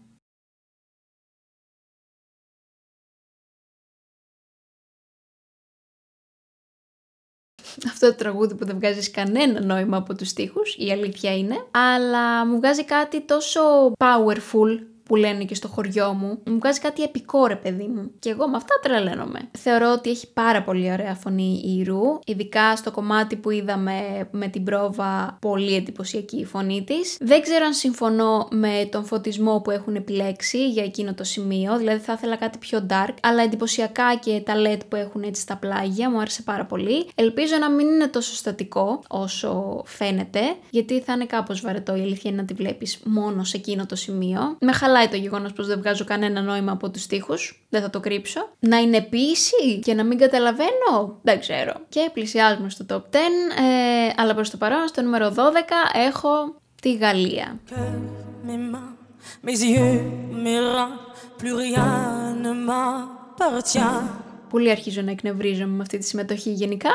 αυτό το τραγούδι που δεν βγάζεις κανένα νόημα από τους στίχους, η αλήθεια είναι, αλλά μου βγάζει κάτι τόσο powerful που λένε και στο χωριό μου. Μου βγάζει κάτι επικό, ρε παιδί μου. Και εγώ με αυτά τρελαίνομαι. Θεωρώ ότι έχει πάρα πολύ ωραία φωνή η Ρου. Ειδικά στο κομμάτι που είδαμε με την πρόβα, πολύ εντυπωσιακή η φωνή της. Δεν ξέρω αν συμφωνώ με τον φωτισμό που έχουν επιλέξει για εκείνο το σημείο. Δηλαδή θα ήθελα κάτι πιο dark, αλλά εντυπωσιακά και τα LED που έχουν έτσι στα πλάγια μου άρεσε πάρα πολύ. Ελπίζω να μην είναι τόσο στατικό όσο φαίνεται, γιατί θα είναι κάπως βαρετό η αλήθεια να τη βλέπεις μόνο σε εκείνο το σημείο. Με το γεγονός πως δεν βγάζω κανένα νόημα από τους τοίχου. Δεν θα το κρύψω. Να είναι ποιήση και να μην καταλαβαίνω. Δεν ξέρω. Και πλησιάζουμε στο top 10. Ε, αλλά προς το παρόν, στο νούμερο 12 έχω τη Γαλλία. Πολύ αρχίζω να εκνευρίζομαι με αυτή τη συμμετοχή γενικά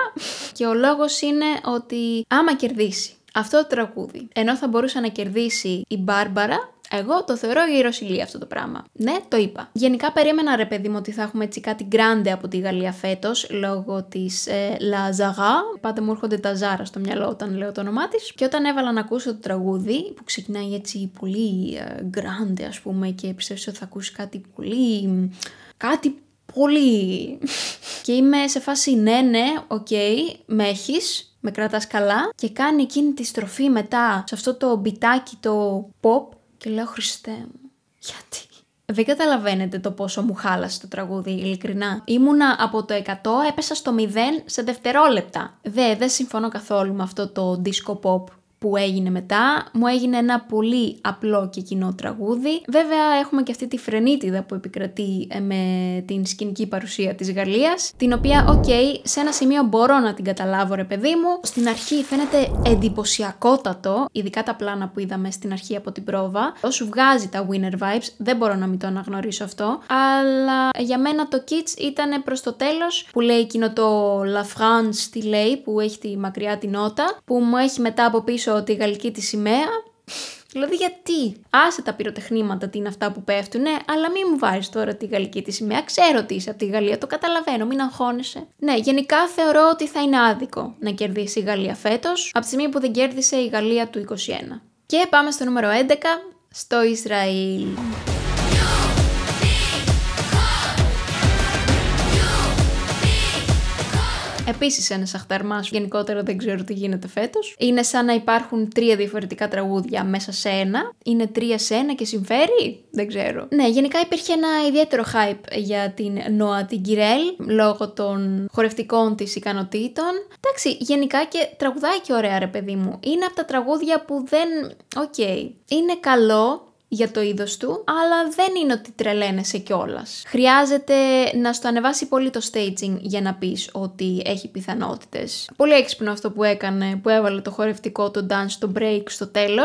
και ο λόγος είναι ότι άμα κερδίσει αυτό το τραγούδι, ενώ θα μπορούσε να κερδίσει η Μπάρμπαρα εγώ το θεωρώ σιλή αυτό το πράγμα. Ναι, το είπα. Γενικά περίμενα ρε παιδί μου ότι θα έχουμε έτσι κάτι γκράντε από τη Γαλλία φέτος λόγω της ε, Λαζαγά. Πάτε μου έρχονται τα Ζάρα στο μυαλό όταν λέω το όνομά της. Και όταν έβαλα να ακούσω το τραγούδι που ξεκινάει έτσι πολύ γκράντε, ε, ας πούμε, και πιστεύω ότι θα ακούσει κάτι πολύ. κάτι πολύ. και είμαι σε φάση ναι, ναι, οκ, okay, με έχεις, με κρατάς καλά και κάνει εκείνη τη στροφή μετά σε αυτό το μπιτάκι το pop και λέω Χριστέ μου, γιατί. Δεν καταλαβαίνετε το πόσο μου χάλασε το τραγούδι, ειλικρινά. Ήμουνα από το 100, έπεσα στο 0 σε δευτερόλεπτα. Δε, δεν συμφωνώ καθόλου με αυτό το disco pop που έγινε μετά. Μου έγινε ένα πολύ απλό και κοινό τραγούδι. Βέβαια έχουμε και αυτή τη φρενίτιδα που επικρατεί ε, με την σκηνική παρουσία της Γαλλίας, την οποία, οκ, σε ένα σημείο μπορώ να την καταλάβω ρε παιδί μου. Στην αρχή φαίνεται εντυπωσιακότατο, ειδικά τα πλάνα που είδαμε στην αρχή από την πρόβα. Όσου βγάζει τα winner vibes, δεν μπορώ να μην το αναγνωρίσω αυτό, αλλά ε, για μένα το kits ήταν προς το τέλος που λέει εκείνο το La France τη λέει, που έχει τη μακριά την νότα, που μου έχει μετά από πίσω ότι τη γαλλική της σημαία. Δηλαδή γιατί, άσε τα πυροτεχνήματα τι είναι αυτά που πέφτουνε, αλλά μην μου βάρεις τώρα τη γαλλική της σημαία, ξέρω ότι είσαι από τη Γαλλία, το καταλαβαίνω, μην αγχώνεσαι. Ναι, γενικά θεωρώ ότι θα είναι άδικο να κερδίσει η Γαλλία φέτος, από τη στιγμή που δεν κέρδισε η Γαλλία του 21. Και πάμε στο νούμερο 11, στο Ισραήλ. Επίσης ένα αχταρμά, γενικότερα δεν ξέρω τι γίνεται φέτος. Είναι σαν να υπάρχουν τρία διαφορετικά τραγούδια μέσα σε ένα. Είναι τρία σε ένα και συμφέρει. Δεν ξέρω. Ναι, γενικά υπήρχε ένα ιδιαίτερο hype για την Νόα την Κυρέλ λόγω των χορευτικών της ικανοτήτων. Εντάξει, γενικά και τραγουδάει και ωραία, ρε παιδί μου. Είναι από τα τραγούδια που δεν. Οκ. Okay. Είναι καλό, για το είδος του, αλλά δεν είναι ότι τρελαίνεσαι κιόλας. Χρειάζεται να στο ανεβάσει πολύ το staging για να πεις ότι έχει πιθανότητες. Πολύ έξυπνο αυτό που έκανε, που έβαλε το χορευτικό, του dance, το break στο τέλος.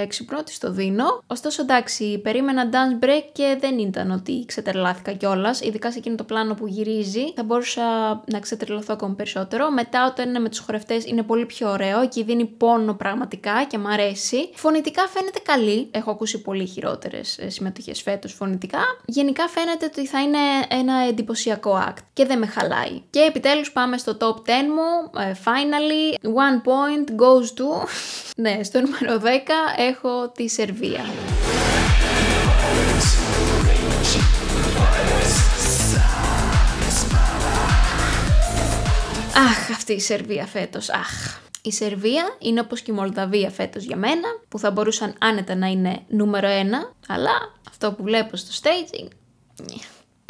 Ε, ξυπνώ ότι το δίνω. Ωστόσο, εντάξει, περίμενα dance break και δεν ήταν ότι ξετρελάθηκα κιόλας, ειδικά σε εκείνο το πλάνο που γυρίζει. Θα μπορούσα να ξετρελαθώ ακόμα περισσότερο. Μετά, όταν είναι με τους χορευτές, είναι πολύ πιο ωραίο και δίνει πόνο πραγματικά και μ' αρέσει. Φωνητικά φαίνεται καλή, έχω ακούσει πολύ πολύ χειρότερες συμμετοχές φέτος φωνητικά. Γενικά φαίνεται ότι θα είναι ένα εντυπωσιακό act και δεν με χαλάει. Και επιτέλους πάμε στο top 10 μου. Ε, finally, one point goes to. ναι, στο νούμερο 10 έχω τη Σερβία. Αχ, αυτή η Σερβία φέτος, αχ. Η Σερβία είναι όπως και η Μολδαβία φέτος για μένα, που θα μπορούσαν άνετα να είναι νούμερο ένα, αλλά αυτό που βλέπω στο staging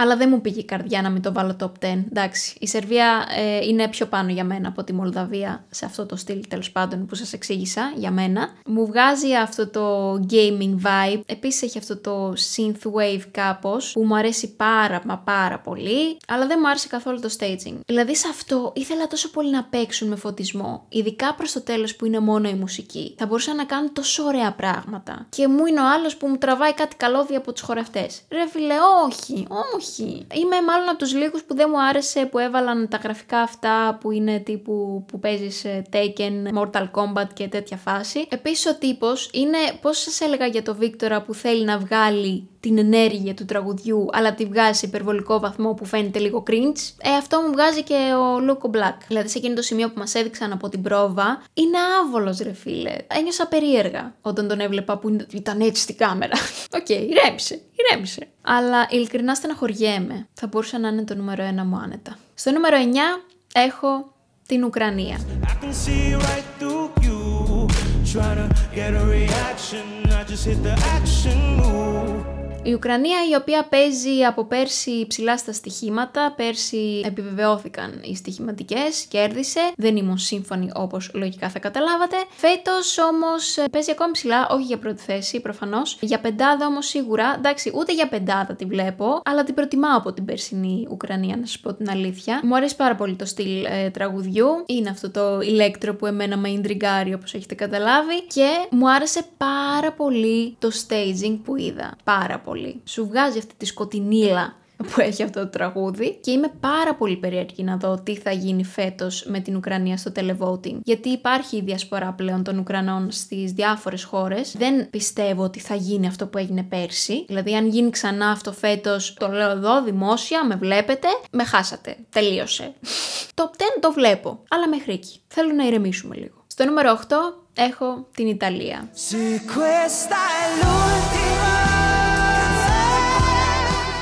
αλλά δεν μου πήγε η καρδιά να μην το βάλω top 10. Εντάξει, η Σερβία ε, είναι πιο πάνω για μένα από τη Μολδαβία σε αυτό το στυλ τέλος πάντων που σας εξήγησα για μένα. Μου βγάζει αυτό το gaming vibe. Επίσης έχει αυτό το synth wave κάπως που μου αρέσει πάρα μα πάρα πολύ, αλλά δεν μου άρεσε καθόλου το staging. Δηλαδή σε αυτό ήθελα τόσο πολύ να παίξουν με φωτισμό, ειδικά προς το τέλος που είναι μόνο η μουσική. Θα μπορούσαν να κάνουν τόσο ωραία πράγματα. Και μου είναι ο άλλος που μου τραβάει κάτι καλώδια από τους χορευτές. Ρε φιλε, όχι, όχι. Είμαι μάλλον από τους λίγους που δεν μου άρεσε που έβαλαν τα γραφικά αυτά που είναι τύπου που παίζεις ε, Taken, Mortal Kombat και τέτοια φάση. Επίσης ο τύπος είναι, πώς σας έλεγα για το Βίκτορα που θέλει να βγάλει την ενέργεια του τραγουδιού, αλλά τη βγάζει σε υπερβολικό βαθμό που φαίνεται λίγο cringe. Ε, αυτό μου βγάζει και ο Λούκο μπλακ. Δηλαδή, σε εκείνο το σημείο που μας έδειξαν από την πρόβα, είναι άβολος ρε φίλε. Ένιωσα περίεργα όταν τον έβλεπα που ήταν έτσι στην κάμερα. Οκ, okay, ηρέμησε, Αλλά ειλικρινά στεναχωριέμαι. Θα μπορούσε να είναι το νούμερο 1 μου άνετα. Στο νούμερο 9 έχω την Ουκρανία. I To get a reaction, just hit the action move. Η Ουκρανία η οποία παίζει από πέρσι ψηλά στα στοιχήματα, πέρσι επιβεβαιώθηκαν οι στοιχηματικές, κέρδισε, δεν ήμουν σύμφωνη όπως λογικά θα καταλάβατε. Φέτος όμως ε, παίζει ακόμη ψηλά, όχι για πρώτη θέση προφανώς, για πεντάδα όμως σίγουρα, εντάξει ούτε για πεντάδα τη βλέπω, αλλά την προτιμάω από την περσινή Ουκρανία να σας πω την αλήθεια. Μου αρέσει πάρα πολύ το στυλ ε, τραγουδιού, είναι αυτό το ηλέκτρο που εμένα με ιντριγκάρει όπως έχετε καταλάβει και μου άρεσε πάρα πολύ το staging που είδα, πάρα πολύ πολύ. Σου βγάζει αυτή τη σκοτεινίλα που έχει αυτό το τραγούδι και είμαι πάρα πολύ περίεργη να δω τι θα γίνει φέτος με την Ουκρανία στο televoting. Γιατί υπάρχει η διασπορά πλέον των Ουκρανών στις διάφορες χώρες. Δεν πιστεύω ότι θα γίνει αυτό που έγινε πέρσι. Δηλαδή, αν γίνει ξανά αυτό φέτος, το λέω εδώ δημόσια, με βλέπετε, με χάσατε. Τελείωσε. το 10 το βλέπω, αλλά μέχρι εκεί. Θέλω να ηρεμήσουμε λίγο. Στο νούμερο 8 έχω την Ιταλία.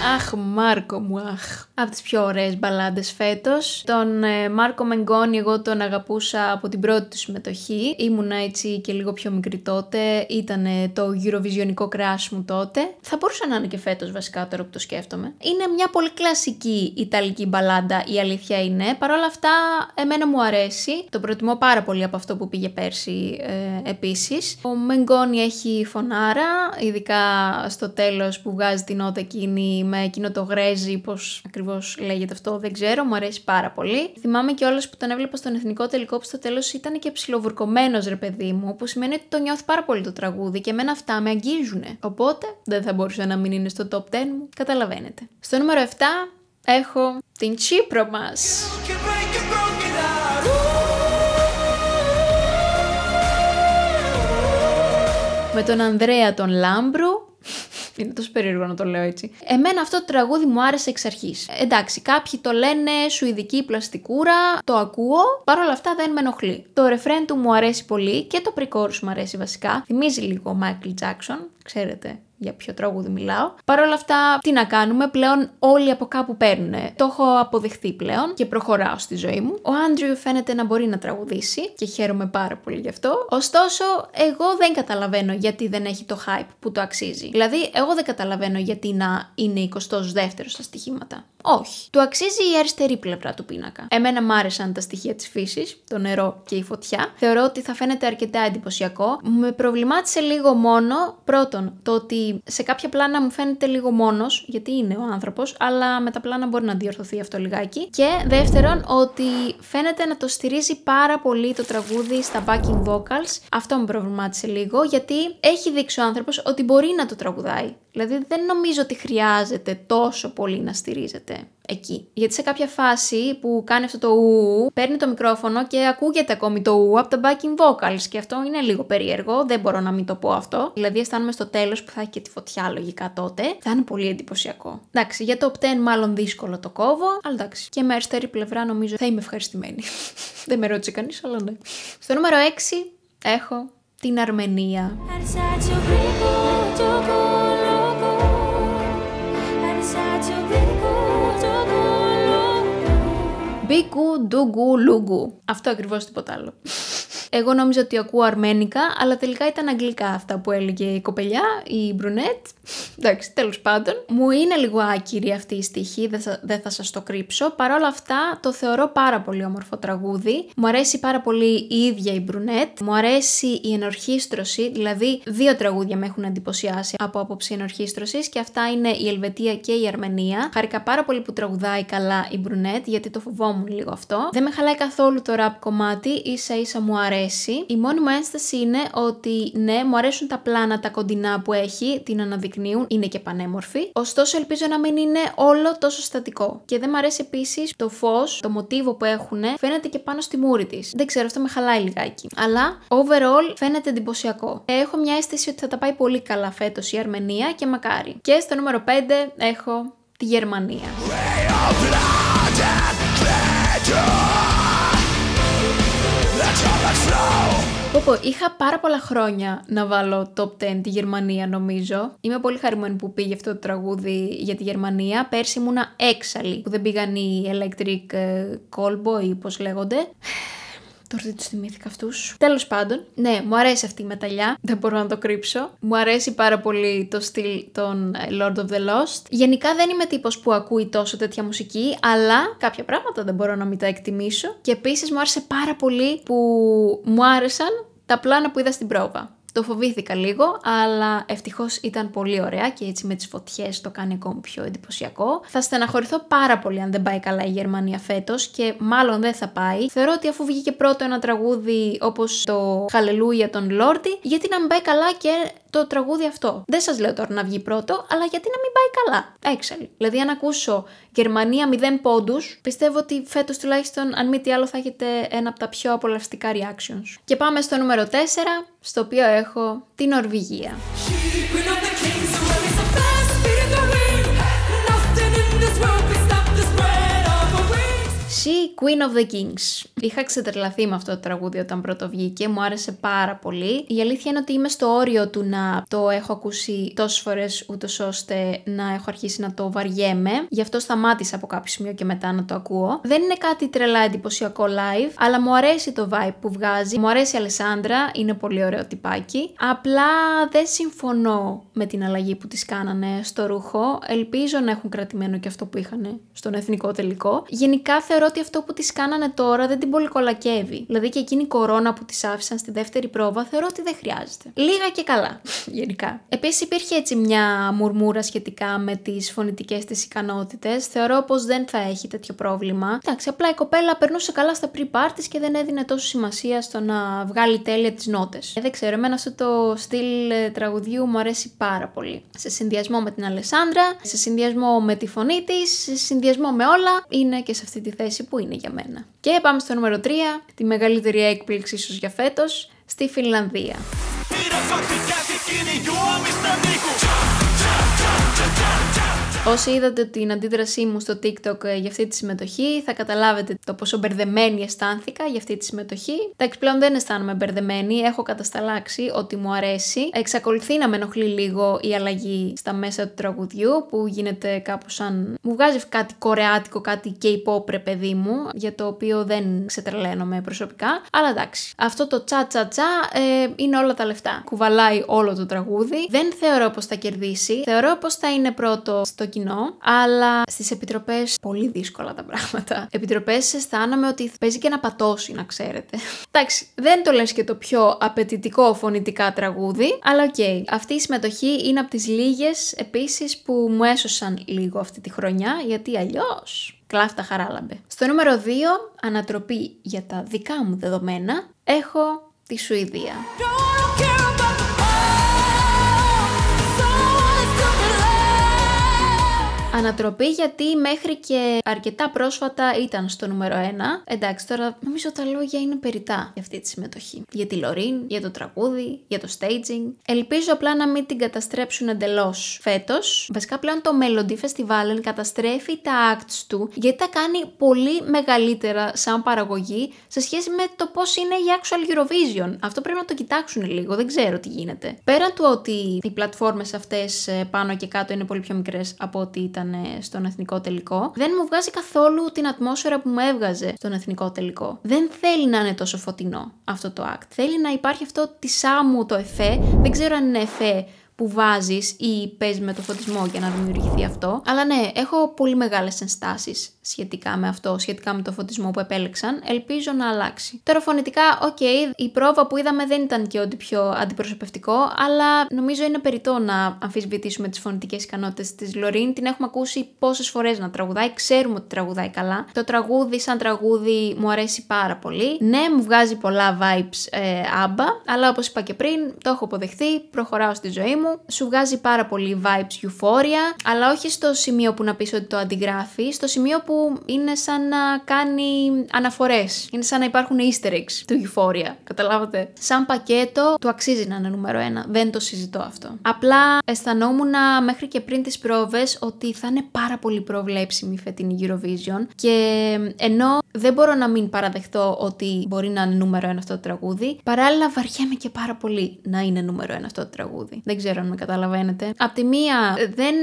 Αχ, Μάρκο μου, αχ. Από τις πιο ωραίες μπαλάντες φέτος. Τον ε, Μάρκο Μενγκόνη, εγώ τον αγαπούσα από την πρώτη του συμμετοχή. Ήμουνα έτσι και λίγο πιο μικρή τότε. Ήταν το γυροβιζιονικό κράσ μου τότε. Θα μπορούσε να είναι και φέτος βασικά τώρα που το σκέφτομαι. Είναι μια πολύ κλασική ιταλική μπαλάντα, η αλήθεια είναι. Παρ' όλα αυτά, εμένα μου αρέσει. Το προτιμώ πάρα πολύ από αυτό που πήγε πέρσι ε, επίσης. Ο Μενγκόνη έχει φωνάρα, ειδικά στο τέλος που βγάζει την νότα εκείνη με εκείνο το γρέζι, πώς ακριβώς λέγεται αυτό, δεν ξέρω, μου αρέσει πάρα πολύ. Θυμάμαι και κιόλας που τον έβλεπα στον εθνικό τελικό που στο τέλος ήταν και ψιλοβουρκωμένος ρε παιδί μου, που σημαίνει ότι το νιώθει πάρα πολύ το τραγούδι και εμένα αυτά με αγγίζουν. Οπότε δεν θα μπορούσε να μην είναι στο top 10 μου, καταλαβαίνετε. Στο νούμερο 7 έχω την Τσίπρο μας. με τον Ανδρέα τον Λάμπρου είναι τόσο περίεργο να το λέω έτσι. Εμένα αυτό το τραγούδι μου άρεσε εξ αρχής. Εντάξει, κάποιοι το λένε σουηδική πλαστικούρα, το ακούω, παρόλα αυτά δεν με ενοχλεί. Το ρεφρέν του μου αρέσει πολύ και το πρικόρου μου αρέσει βασικά. Θυμίζει λίγο Michael Jackson, ξέρετε για ποιο δεν μιλάω. Παρ' όλα αυτά, τι να κάνουμε, πλέον όλοι από κάπου παίρνουν. Το έχω αποδεχτεί πλέον και προχωράω στη ζωή μου. Ο Άντριου φαίνεται να μπορεί να τραγουδήσει και χαίρομαι πάρα πολύ γι' αυτό. Ωστόσο, εγώ δεν καταλαβαίνω γιατί δεν έχει το hype που το αξίζει. Δηλαδή, εγώ δεν καταλαβαίνω γιατί να είναι 22ο στα στοιχήματα. Όχι. Του αξίζει η αριστερή πλευρά του πίνακα. Εμένα μ' άρεσαν τα στοιχεία της φύσης, το νερό και η φωτιά. Θεωρώ ότι θα φαίνεται αρκετά εντυπωσιακό. Με προβλημάτισε λίγο μόνο πρώτον το ότι σε κάποια πλάνα μου φαίνεται λίγο μόνος, γιατί είναι ο άνθρωπος, αλλά με τα πλάνα μπορεί να διορθωθεί αυτό λιγάκι. Και δεύτερον, ότι φαίνεται να το στηρίζει πάρα πολύ το τραγούδι στα backing vocals. Αυτό με προβλημάτισε λίγο, γιατί έχει δείξει ο άνθρωπος ότι μπορεί να το τραγουδάει. Δηλαδή, δεν νομίζω ότι χρειάζεται τόσο πολύ να στηρίζεται εκεί. Γιατί σε κάποια φάση που κάνει αυτό το ου, παίρνει το μικρόφωνο και ακούγεται ακόμη το ου από τα backing vocals. Και αυτό είναι λίγο περίεργο, δεν μπορώ να μην το πω αυτό. Δηλαδή, αισθάνομαι στο τέλος που θα έχει και τη φωτιά λογικά τότε. Θα είναι πολύ εντυπωσιακό. Εντάξει, για το opt μάλλον δύσκολο το κόβω, αλλά εντάξει. Και με αριστερή πλευρά νομίζω θα είμαι ευχαριστημένη. δεν με ρώτησε κανείς, αλλά ναι. Στο νούμερο 6 έχω την Αρμενία. Μπίκου, ντούγκου, λούγκου. Αυτό ακριβώς τίποτα άλλο. Εγώ νόμιζα ότι ακούω αρμένικα, αλλά τελικά ήταν αγγλικά αυτά που έλεγε η κοπελιά, η Μπρουνέτ. Εντάξει, τέλος πάντων. Μου είναι λίγο άκυρη αυτή η στοιχή, δεν θα, σας το κρύψω. Παρ' όλα αυτά, το θεωρώ πάρα πολύ όμορφο τραγούδι. Μου αρέσει πάρα πολύ η ίδια η Μπρουνέτ. Μου αρέσει η ενορχίστρωση, δηλαδή δύο τραγούδια με έχουν εντυπωσιάσει από άποψη ενορχίστρωση και αυτά είναι η Ελβετία και η Αρμενία. Χάρηκα πάρα πολύ που τραγουδάει καλά η Μπρουνέτ, γιατί το φοβόμουν λίγο αυτό. Δεν με χαλάει καθόλου το ραπ κομμάτι, ίσα ίσα μου αρέσει η μόνη μου ένσταση είναι ότι ναι, μου αρέσουν τα πλάνα τα κοντινά που έχει, την αναδεικνύουν, είναι και πανέμορφη. Ωστόσο, ελπίζω να μην είναι όλο τόσο στατικό. Και δεν μου αρέσει επίσης το φως, το μοτίβο που έχουν, φαίνεται και πάνω στη μούρη της. Δεν ξέρω, αυτό με χαλάει λιγάκι. Αλλά overall φαίνεται εντυπωσιακό. Έχω μια αίσθηση ότι θα τα πάει πολύ καλά φέτος η Αρμενία και μακάρι. Και στο νούμερο 5 έχω τη Γερμανία. Πω είχα πάρα πολλά χρόνια να βάλω top 10 τη Γερμανία νομίζω. Είμαι πολύ χαρούμενη που πήγε αυτό το τραγούδι για τη Γερμανία. Πέρσι ήμουνα έξαλλη που δεν πήγαν οι Electric ε, Callboy, όπως λέγονται. Τώρα δεν τους θυμήθηκα αυτούς. Τέλος πάντων, ναι, μου αρέσει αυτή η μεταλλιά. Δεν μπορώ να το κρύψω. Μου αρέσει πάρα πολύ το στυλ των ε, Lord of the Lost. Γενικά δεν είμαι τύπος που ακούει τόσο τέτοια μουσική, αλλά κάποια πράγματα δεν μπορώ να μην τα εκτιμήσω. Και επίσης μου άρεσε πάρα πολύ που μου άρεσαν τα πλάνα που είδα στην πρόβα. Το φοβήθηκα λίγο, αλλά ευτυχώς ήταν πολύ ωραία και έτσι με τις φωτιές το κάνει ακόμη πιο εντυπωσιακό. Θα στεναχωρηθώ πάρα πολύ αν δεν πάει καλά η Γερμανία φέτος και μάλλον δεν θα πάει. Θεωρώ ότι αφού βγήκε πρώτο ένα τραγούδι όπως το Χαλελούια των Λόρτι, γιατί να μην πάει καλά και το τραγούδι αυτό. Δεν σας λέω τώρα να βγει πρώτο, αλλά γιατί να μην πάει καλά. Έξελ. Δηλαδή, αν ακούσω Γερμανία 0 πόντους, πιστεύω ότι φέτος τουλάχιστον, αν μη τι άλλο, θα έχετε ένα από τα πιο απολαυστικά reactions. Και πάμε στο νούμερο 4, στο οποίο έχω την Νορβηγία. Queen of the Kings. Είχα ξετρελαθεί με αυτό το τραγούδι όταν πρώτο βγήκε, μου άρεσε πάρα πολύ. Η αλήθεια είναι ότι είμαι στο όριο του να το έχω ακούσει τόσες φορές, ούτως ώστε να έχω αρχίσει να το βαριέμαι. Γι' αυτό σταμάτησα από κάποιο σημείο και μετά να το ακούω. Δεν είναι κάτι τρελά εντυπωσιακό live, αλλά μου αρέσει το vibe που βγάζει. Μου αρέσει η Αλεσάνδρα, είναι πολύ ωραίο τυπάκι. Απλά δεν συμφωνώ με την αλλαγή που της κάνανε στο ρούχο. Ελπίζω να έχουν κρατημένο και αυτό που είχαν στον εθνικό τελικό. Γενικά θεωρώ ότι αυτό που τη κάνανε τώρα δεν την πολυκολακεύει. Δηλαδή και εκείνη η κορώνα που τη άφησαν στη δεύτερη πρόβα θεωρώ ότι δεν χρειάζεται. Λίγα και καλά, γενικά. Επίσης υπήρχε έτσι μια μουρμούρα σχετικά με τις φωνητικές της ικανότητες. Θεωρώ πως δεν θα έχει τέτοιο πρόβλημα. Εντάξει, απλά η κοπέλα περνούσε καλά στα pre-parties και δεν έδινε τόσο σημασία στο να βγάλει τέλεια τις νότες. Ε, δεν ξέρω, εμένα αυτό το στυλ ε, τραγουδιού μου αρέσει πάρα πολύ. Σε συνδυασμό με την Αλεσάνδρα, σε συνδυασμό με τη φωνή της, σε συνδυασμό με όλα, είναι και σε αυτή τη θέση που είναι για μένα. Και πάμε στο νούμερο 3, τη μεγαλύτερη έκπληξη ίσως για φέτος, στη Φινλανδία. Όσοι είδατε την αντίδρασή μου στο TikTok ε, για αυτή τη συμμετοχή, θα καταλάβετε το πόσο μπερδεμένη αισθάνθηκα για αυτή τη συμμετοχή. Εντάξει, πλέον δεν αισθάνομαι μπερδεμένη. Έχω κατασταλάξει ότι μου αρέσει. Εξακολουθεί να με ενοχλεί λίγο η αλλαγή στα μέσα του τραγουδιού, που γίνεται κάπως σαν. Μου βγάζει κάτι κορεάτικο, κάτι K-pop, ρε παιδί μου, για το οποίο δεν ξετρελαίνομαι προσωπικά. Αλλά εντάξει. Αυτό το τσα τσα τσα ε, είναι όλα τα λεφτά. Κουβαλάει όλο το τραγούδι. Δεν θεωρώ πως θα κερδίσει. Θεωρώ πως θα είναι πρώτο στο κοινό, αλλά στις επιτροπές πολύ δύσκολα τα πράγματα. Επιτροπές αισθάνομαι ότι παίζει και να πατώσει, να ξέρετε. Εντάξει, δεν το λες και το πιο απαιτητικό φωνητικά τραγούδι, αλλά οκ. Okay. Αυτή η συμμετοχή είναι από τις λίγες επίσης που μου έσωσαν λίγο αυτή τη χρονιά, γιατί αλλιώς. Κλάφτα χαράλαμπε. Στο νούμερο 2, ανατροπή για τα δικά μου δεδομένα, έχω τη Σουηδία. Ανατροπή γιατί μέχρι και αρκετά πρόσφατα ήταν στο νούμερο 1. Εντάξει, τώρα νομίζω τα λόγια είναι περιτά για αυτή τη συμμετοχή. Για τη Λωρίν, για το τραγούδι, για το staging. Ελπίζω απλά να μην την καταστρέψουν εντελώς φέτος. Βασικά πλέον το Melody Festival καταστρέφει τα acts του γιατί τα κάνει πολύ μεγαλύτερα σαν παραγωγή σε σχέση με το πώς είναι η actual Eurovision. Αυτό πρέπει να το κοιτάξουν λίγο, δεν ξέρω τι γίνεται. Πέραν του ότι οι πλατφόρμες αυτές ε, πάνω και κάτω είναι πολύ πιο μικρές από ό,τι ήταν ήταν ε, στον εθνικό τελικό, δεν μου βγάζει καθόλου την ατμόσφαιρα που μου έβγαζε στον εθνικό τελικό. Δεν θέλει να είναι τόσο φωτεινό αυτό το act. Θέλει να υπάρχει αυτό τη σάμου το εφέ. Δεν ξέρω αν είναι εφέ που βάζεις ή παίζεις με το φωτισμό για να δημιουργηθεί αυτό. Αλλά ναι, έχω πολύ μεγάλες ενστάσεις σχετικά με αυτό, σχετικά με το φωτισμό που επέλεξαν, ελπίζω να αλλάξει. Τώρα φωνητικά, οκ, η πρόβα που είδαμε δεν ήταν και ό,τι πιο αντιπροσωπευτικό, αλλά νομίζω είναι περιττό να αμφισβητήσουμε τις φωνητικές ικανότητες της Λωρίν. Την έχουμε ακούσει πόσες φορές να τραγουδάει, ξέρουμε ότι τραγουδάει καλά. Το τραγούδι, σαν τραγούδι, μου αρέσει πάρα πολύ. Ναι, μου βγάζει πολλά vibes ε, άμπα, αλλά όπως είπα και πριν, το έχω αποδεχθεί, προχωράω στη ζωή μου. Σου βγάζει πάρα πολύ vibes euphoria, αλλά όχι στο σημείο που να πεις ότι το αντιγράφεις, στο σημείο που είναι σαν να κάνει αναφορές. Είναι σαν να υπάρχουν easter eggs του Euphoria. Καταλάβατε. Σαν πακέτο του αξίζει να είναι νούμερο ένα. Δεν το συζητώ αυτό. Απλά αισθανόμουν μέχρι και πριν τις πρόβες ότι θα είναι πάρα πολύ προβλέψιμη η φετινή Eurovision. Και ενώ δεν μπορώ να μην παραδεχτώ ότι μπορεί να είναι νούμερο ένα αυτό το τραγούδι, παράλληλα βαριέμαι και πάρα πολύ να είναι νούμερο ένα αυτό το τραγούδι. Δεν ξέρω αν με καταλαβαίνετε. Απ' τη μία ε, δεν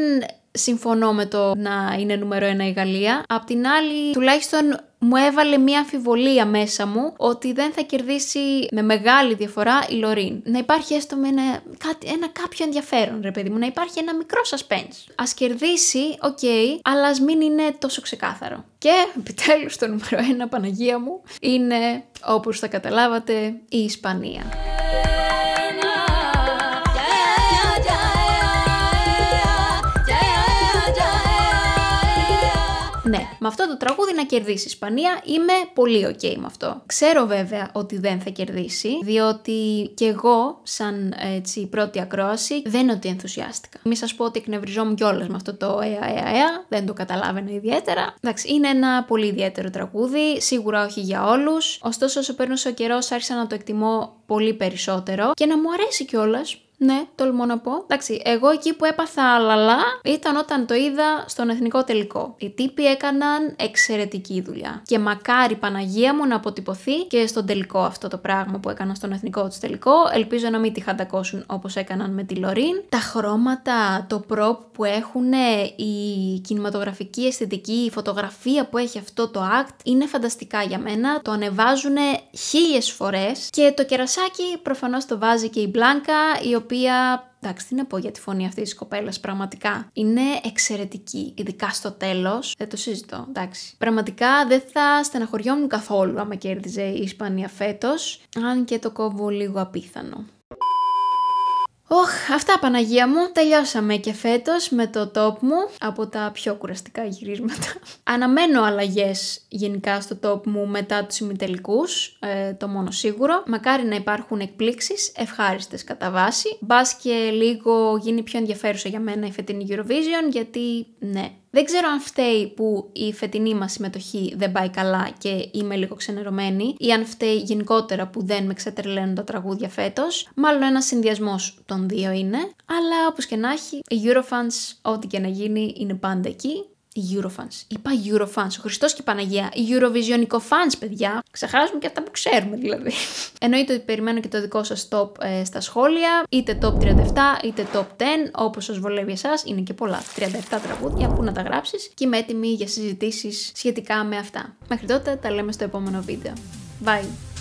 συμφωνώ με το να είναι νούμερο ένα η Γαλλία. Απ' την άλλη, τουλάχιστον μου έβαλε μια αμφιβολία μέσα μου ότι δεν θα κερδίσει με μεγάλη διαφορά η Λωρίν. Να υπάρχει έστω με ένα, κάτι, ένα κάποιο ενδιαφέρον, ρε παιδί μου, να υπάρχει ένα μικρό suspense. Ας κερδίσει, οκ, okay, αλλά ας μην είναι τόσο ξεκάθαρο. Και επιτέλους το νούμερο ένα, Παναγία μου, είναι όπως θα καταλάβατε η Ισπανία. με αυτό το τραγούδι να κερδίσεις η Ισπανία. Είμαι πολύ ok με αυτό. Ξέρω βέβαια ότι δεν θα κερδίσει, διότι και εγώ, σαν έτσι, πρώτη ακρόαση, δεν είναι ότι ενθουσιάστηκα. Μην σας πω ότι εκνευριζόμουν κιόλας με αυτό το «Εα, εα, εα», δεν το καταλάβαινα ιδιαίτερα. Εντάξει, είναι ένα πολύ ιδιαίτερο τραγούδι, σίγουρα όχι για όλους. Ωστόσο, όσο παίρνω ο καιρός, άρχισα να το εκτιμώ πολύ περισσότερο και να μου αρέσει κιόλας ναι, τολμώ να πω. Εντάξει, εγώ εκεί που έπαθα λαλά ήταν όταν το είδα στον εθνικό τελικό. Οι τύποι έκαναν εξαιρετική δουλειά. Και μακάρι Παναγία μου να αποτυπωθεί και στον τελικό αυτό το πράγμα που έκαναν στον εθνικό τους τελικό. Ελπίζω να μην τη χαντακώσουν όπως έκαναν με τη Λωρίν. Τα χρώματα, το προπ που έχουν, η κινηματογραφική αισθητική, η φωτογραφία που έχει αυτό το act είναι φανταστικά για μένα. Το ανεβάζουν χίλιες φορές και το κερασάκι προφανώς το βάζει και η Μπλάνκα, η οποία, εντάξει τι να πω για τη φωνή αυτής της κοπέλας πραγματικά, είναι εξαιρετική, ειδικά στο τέλος. δεν το συζητώ, εντάξει. Πραγματικά δεν θα στεναχωριόμουν καθόλου άμα κέρδιζε η Ισπανία φέτος, αν και το κόβω λίγο απίθανο. Οχ, αυτά Παναγία μου, τελειώσαμε και φέτος με το top μου από τα πιο κουραστικά γυρίσματα. Αναμένω αλλαγές γενικά στο top μου μετά τους ημιτελικούς, ε, το μόνο σίγουρο. Μακάρι να υπάρχουν εκπλήξεις, ευχάριστες κατά βάση. Μπας και λίγο γίνει πιο ενδιαφέρουσα για μένα η φετινή Eurovision γιατί ναι, δεν ξέρω αν φταίει που η φετινή μας συμμετοχή δεν πάει καλά και είμαι λίγο ξενερωμένη, ή αν φταίει γενικότερα που δεν με ξετρελαίνουν τα τραγούδια φέτος. Μάλλον ένας συνδυασμός των δύο είναι. Αλλά όπως και να έχει, οι Eurofans, ό,τι και να γίνει, είναι πάντα εκεί οι Eurofans. Είπα Eurofans. Ο Χριστός και η Παναγία. οι Eurovisionικό fans, παιδιά. Ξεχάσουμε και αυτά που ξέρουμε, δηλαδή. Εννοείται ότι περιμένω και το δικό σας top ε, στα σχόλια. Είτε top 37, είτε top 10, όπως σας βολεύει εσάς. Είναι και πολλά. 37 τραγούδια που να τα γράψεις. Και είμαι έτοιμη για συζητήσεις σχετικά με αυτά. Μέχρι τότε τα λέμε στο επόμενο βίντεο. Bye!